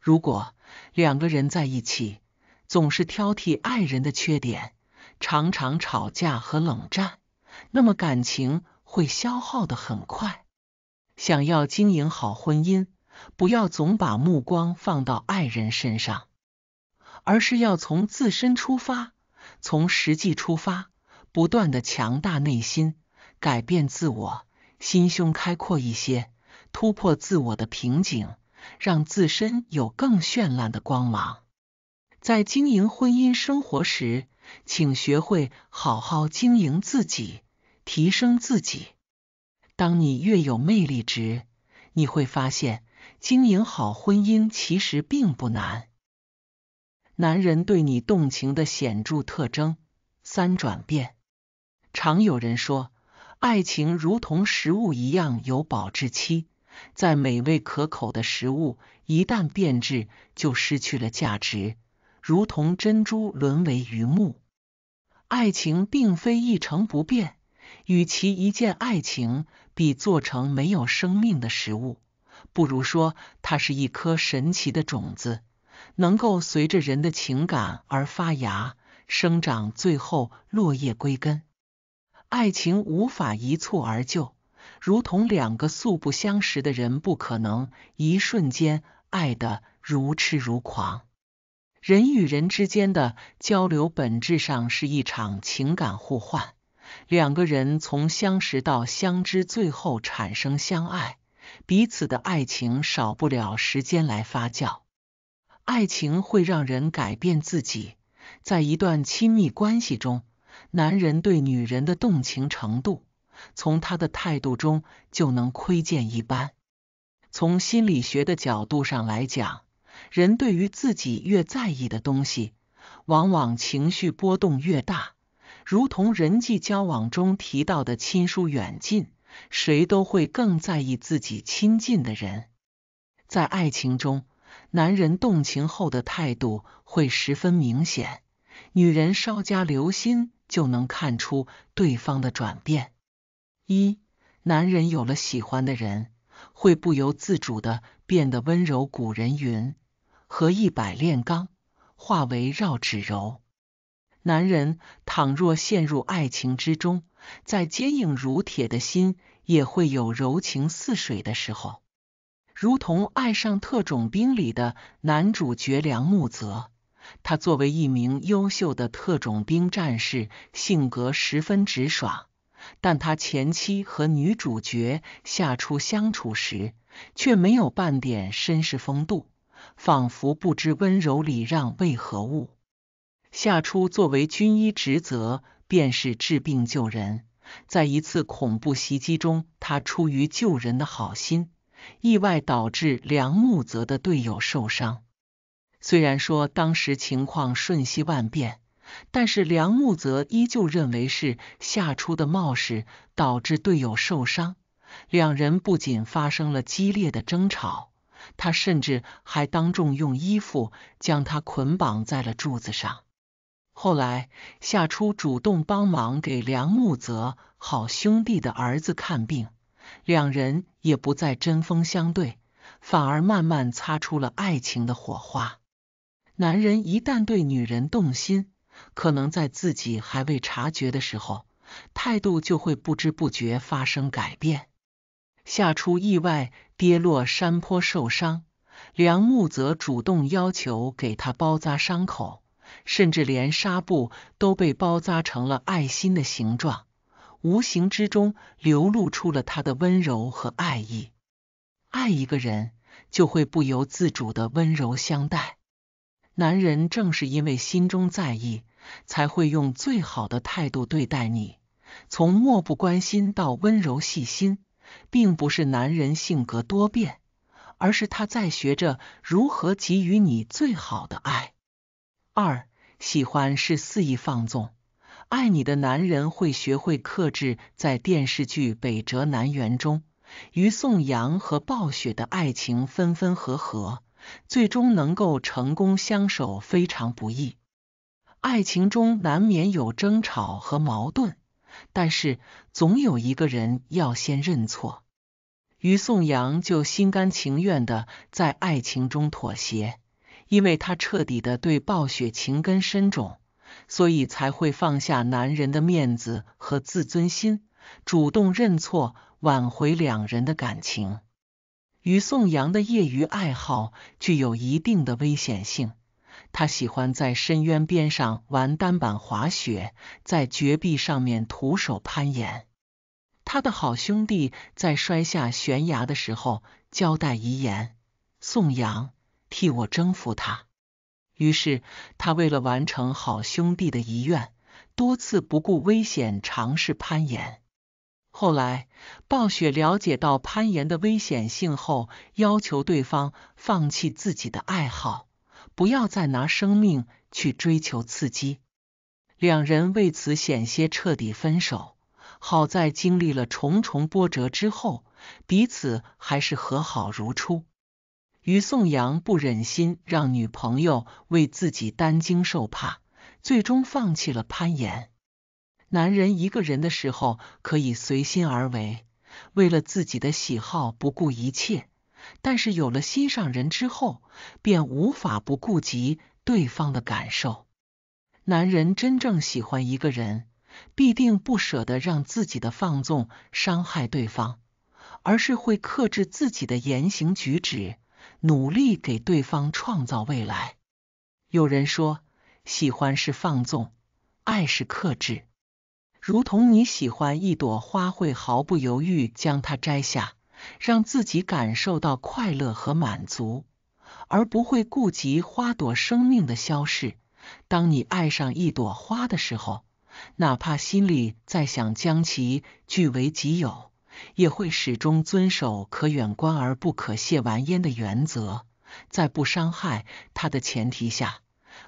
如果两个人在一起总是挑剔爱人的缺点，常常吵架和冷战，那么感情会消耗的很快。想要经营好婚姻，不要总把目光放到爱人身上。而是要从自身出发，从实际出发，不断的强大内心，改变自我，心胸开阔一些，突破自我的瓶颈，让自身有更绚烂的光芒。在经营婚姻生活时，请学会好好经营自己，提升自己。当你越有魅力值，你会发现经营好婚姻其实并不难。男人对你动情的显著特征三转变。常有人说，爱情如同食物一样有保质期，在美味可口的食物一旦变质，就失去了价值，如同珍珠沦为鱼目。爱情并非一成不变，与其一见爱情比做成没有生命的食物，不如说它是一颗神奇的种子。能够随着人的情感而发芽、生长，最后落叶归根。爱情无法一蹴而就，如同两个素不相识的人，不可能一瞬间爱得如痴如狂。人与人之间的交流本质上是一场情感互换。两个人从相识到相知，最后产生相爱，彼此的爱情少不了时间来发酵。爱情会让人改变自己，在一段亲密关系中，男人对女人的动情程度，从他的态度中就能窥见一斑。从心理学的角度上来讲，人对于自己越在意的东西，往往情绪波动越大。如同人际交往中提到的亲疏远近，谁都会更在意自己亲近的人。在爱情中。男人动情后的态度会十分明显，女人稍加留心就能看出对方的转变。一，男人有了喜欢的人，会不由自主的变得温柔。古人云：“何一百炼钢，化为绕指柔。”男人倘若陷入爱情之中，在坚硬如铁的心也会有柔情似水的时候。如同《爱上特种兵》里的男主角梁木泽，他作为一名优秀的特种兵战士，性格十分直爽，但他前妻和女主角夏初相处时，却没有半点绅士风度，仿佛不知温柔礼让为何物。夏初作为军医，职责便是治病救人，在一次恐怖袭击中，他出于救人的好心。意外导致梁木泽的队友受伤。虽然说当时情况瞬息万变，但是梁木泽依旧认为是夏初的冒失导致队友受伤。两人不仅发生了激烈的争吵，他甚至还当众用衣服将他捆绑在了柱子上。后来，夏初主动帮忙给梁木泽好兄弟的儿子看病。两人也不再针锋相对，反而慢慢擦出了爱情的火花。男人一旦对女人动心，可能在自己还未察觉的时候，态度就会不知不觉发生改变。夏初意外跌落山坡受伤，梁木则主动要求给他包扎伤口，甚至连纱布都被包扎成了爱心的形状。无形之中流露出了他的温柔和爱意。爱一个人，就会不由自主的温柔相待。男人正是因为心中在意，才会用最好的态度对待你。从漠不关心到温柔细心，并不是男人性格多变，而是他在学着如何给予你最好的爱。二，喜欢是肆意放纵。爱你的男人会学会克制。在电视剧《北辙南辕》中，于宋阳和暴雪的爱情分分合合，最终能够成功相守非常不易。爱情中难免有争吵和矛盾，但是总有一个人要先认错。于宋阳就心甘情愿的在爱情中妥协，因为他彻底的对暴雪情根深种。所以才会放下男人的面子和自尊心，主动认错，挽回两人的感情。与宋阳的业余爱好具有一定的危险性，他喜欢在深渊边上玩单板滑雪，在绝壁上面徒手攀岩。他的好兄弟在摔下悬崖的时候交代遗言：“宋阳，替我征服他。”于是，他为了完成好兄弟的遗愿，多次不顾危险尝试攀岩。后来，暴雪了解到攀岩的危险性后，要求对方放弃自己的爱好，不要再拿生命去追求刺激。两人为此险些彻底分手。好在经历了重重波折之后，彼此还是和好如初。于颂扬不忍心让女朋友为自己担惊受怕，最终放弃了攀岩。男人一个人的时候可以随心而为，为了自己的喜好不顾一切；但是有了心上人之后，便无法不顾及对方的感受。男人真正喜欢一个人，必定不舍得让自己的放纵伤害对方，而是会克制自己的言行举止。努力给对方创造未来。有人说，喜欢是放纵，爱是克制。如同你喜欢一朵花，会毫不犹豫将它摘下，让自己感受到快乐和满足，而不会顾及花朵生命的消逝。当你爱上一朵花的时候，哪怕心里在想将其据为己有。也会始终遵守“可远观而不可亵玩焉”的原则，在不伤害它的前提下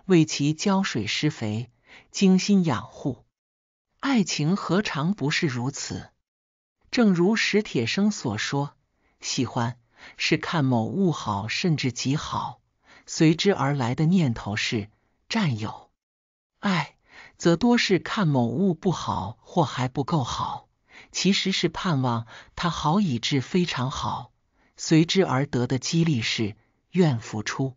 为其浇水施肥，精心养护。爱情何尝不是如此？正如史铁生所说：“喜欢是看某物好，甚至极好，随之而来的念头是占有；爱，则多是看某物不好或还不够好。”其实是盼望他好，以至非常好，随之而得的激励是愿付出。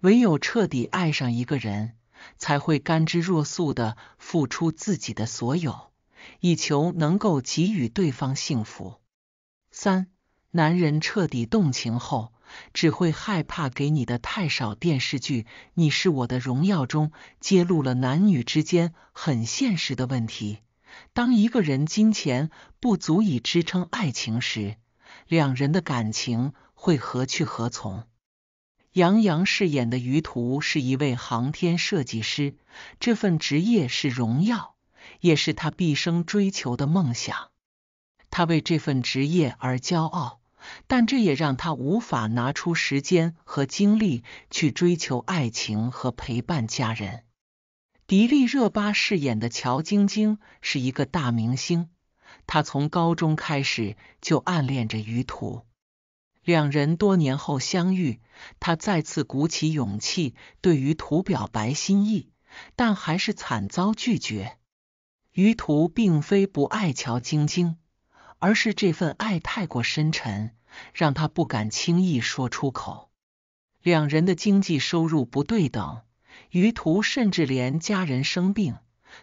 唯有彻底爱上一个人，才会甘之若素的付出自己的所有，以求能够给予对方幸福。三，男人彻底动情后，只会害怕给你的太少。电视剧《你是我的荣耀》中揭露了男女之间很现实的问题。当一个人金钱不足以支撑爱情时，两人的感情会何去何从？杨洋饰演的于途是一位航天设计师，这份职业是荣耀，也是他毕生追求的梦想。他为这份职业而骄傲，但这也让他无法拿出时间和精力去追求爱情和陪伴家人。迪丽热巴饰演的乔晶晶是一个大明星，她从高中开始就暗恋着于途，两人多年后相遇，她再次鼓起勇气对于途表白心意，但还是惨遭拒绝。于途并非不爱乔晶晶，而是这份爱太过深沉，让他不敢轻易说出口。两人的经济收入不对等。于途甚至连家人生病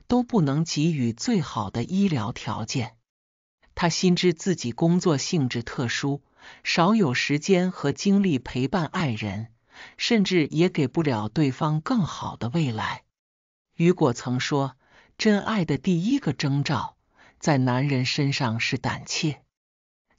都不能给予最好的医疗条件。他心知自己工作性质特殊，少有时间和精力陪伴爱人，甚至也给不了对方更好的未来。雨果曾说，真爱的第一个征兆在男人身上是胆怯。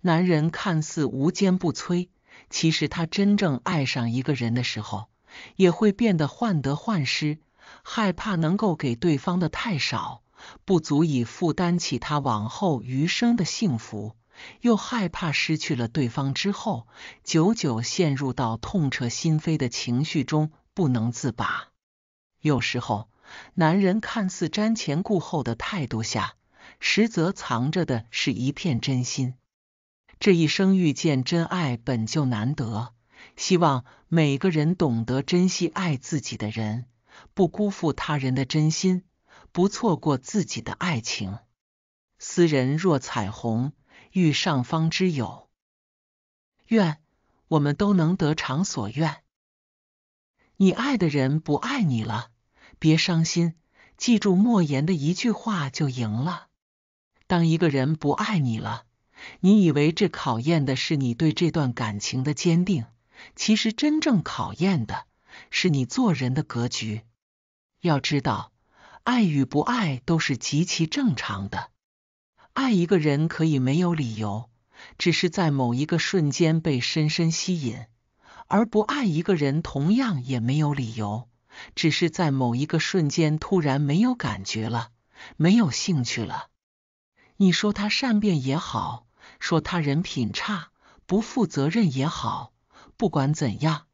男人看似无坚不摧，其实他真正爱上一个人的时候。也会变得患得患失，害怕能够给对方的太少，不足以负担起他往后余生的幸福，又害怕失去了对方之后，久久陷入到痛彻心扉的情绪中不能自拔。有时候，男人看似瞻前顾后的态度下，实则藏着的是一片真心。这一生遇见真爱本就难得。希望每个人懂得珍惜爱自己的人，不辜负他人的真心，不错过自己的爱情。斯人若彩虹，遇上方知有。愿我们都能得偿所愿。你爱的人不爱你了，别伤心，记住莫言的一句话就赢了。当一个人不爱你了，你以为这考验的是你对这段感情的坚定？其实真正考验的是你做人的格局。要知道，爱与不爱都是极其正常的。爱一个人可以没有理由，只是在某一个瞬间被深深吸引；而不爱一个人同样也没有理由，只是在某一个瞬间突然没有感觉了，没有兴趣了。你说他善变也好，说他人品差、不负责任也好。不管怎样，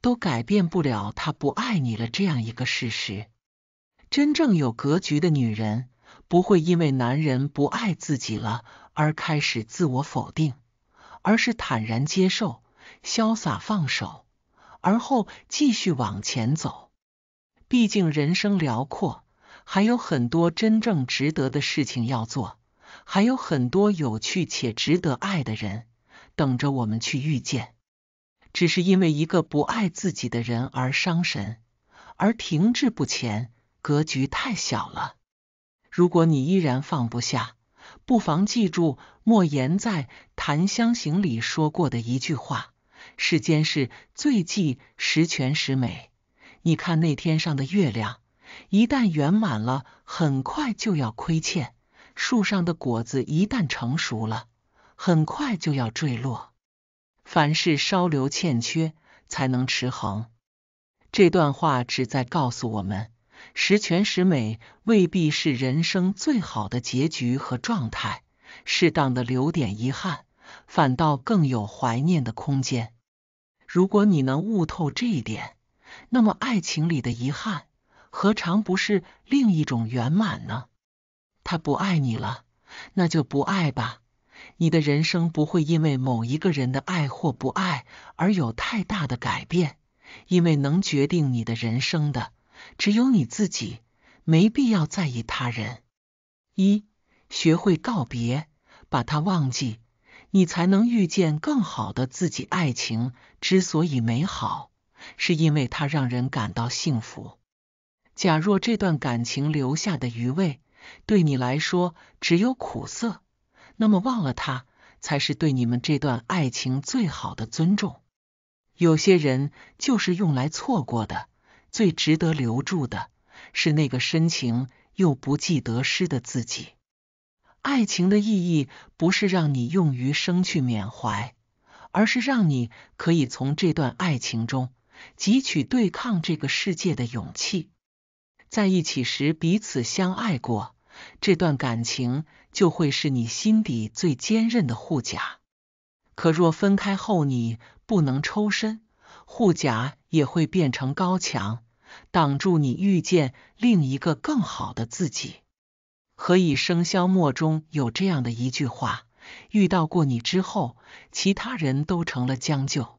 都改变不了他不爱你了这样一个事实。真正有格局的女人，不会因为男人不爱自己了而开始自我否定，而是坦然接受，潇洒放手，而后继续往前走。毕竟人生辽阔，还有很多真正值得的事情要做，还有很多有趣且值得爱的人等着我们去遇见。只是因为一个不爱自己的人而伤神，而停滞不前，格局太小了。如果你依然放不下，不妨记住莫言在《檀香行》里说过的一句话：世间事最忌十全十美。你看那天上的月亮，一旦圆满了，很快就要亏欠；树上的果子一旦成熟了，很快就要坠落。凡事稍留欠缺，才能持恒。这段话旨在告诉我们，十全十美未必是人生最好的结局和状态。适当的留点遗憾，反倒更有怀念的空间。如果你能悟透这一点，那么爱情里的遗憾，何尝不是另一种圆满呢？他不爱你了，那就不爱吧。你的人生不会因为某一个人的爱或不爱而有太大的改变，因为能决定你的人生的只有你自己，没必要在意他人。一，学会告别，把他忘记，你才能遇见更好的自己。爱情之所以美好，是因为它让人感到幸福。假若这段感情留下的余味对你来说只有苦涩。那么忘了他，才是对你们这段爱情最好的尊重。有些人就是用来错过的，最值得留住的是那个深情又不计得失的自己。爱情的意义不是让你用余生去缅怀，而是让你可以从这段爱情中汲取对抗这个世界的勇气。在一起时彼此相爱过。这段感情就会是你心底最坚韧的护甲，可若分开后你不能抽身，护甲也会变成高墙，挡住你遇见另一个更好的自己。何以笙箫默中有这样的一句话：遇到过你之后，其他人都成了将就。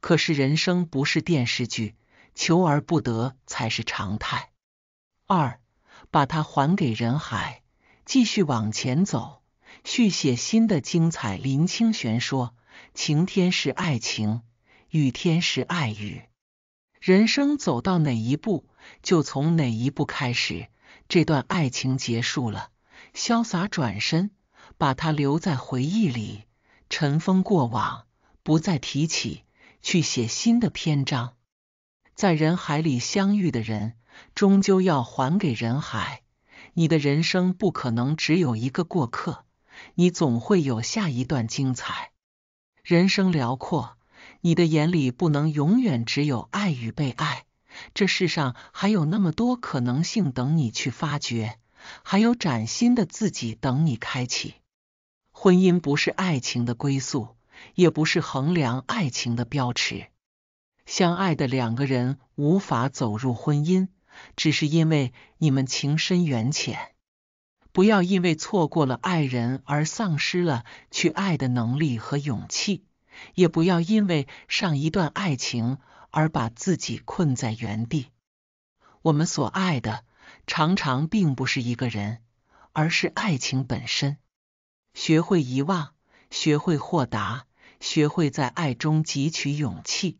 可是人生不是电视剧，求而不得才是常态。二。把它还给人海，继续往前走，续写新的精彩。林清玄说：晴天是爱情，雨天是爱雨。人生走到哪一步，就从哪一步开始。这段爱情结束了，潇洒转身，把它留在回忆里，尘封过往，不再提起，去写新的篇章。在人海里相遇的人。终究要还给人海。你的人生不可能只有一个过客，你总会有下一段精彩。人生辽阔，你的眼里不能永远只有爱与被爱。这世上还有那么多可能性等你去发掘，还有崭新的自己等你开启。婚姻不是爱情的归宿，也不是衡量爱情的标尺。相爱的两个人无法走入婚姻。只是因为你们情深缘浅，不要因为错过了爱人而丧失了去爱的能力和勇气，也不要因为上一段爱情而把自己困在原地。我们所爱的常常并不是一个人，而是爱情本身。学会遗忘，学会豁达，学会在爱中汲取勇气。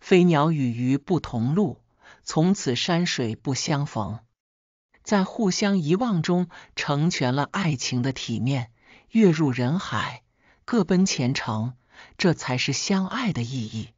飞鸟与鱼不同路。从此山水不相逢，在互相遗忘中成全了爱情的体面。跃入人海，各奔前程，这才是相爱的意义。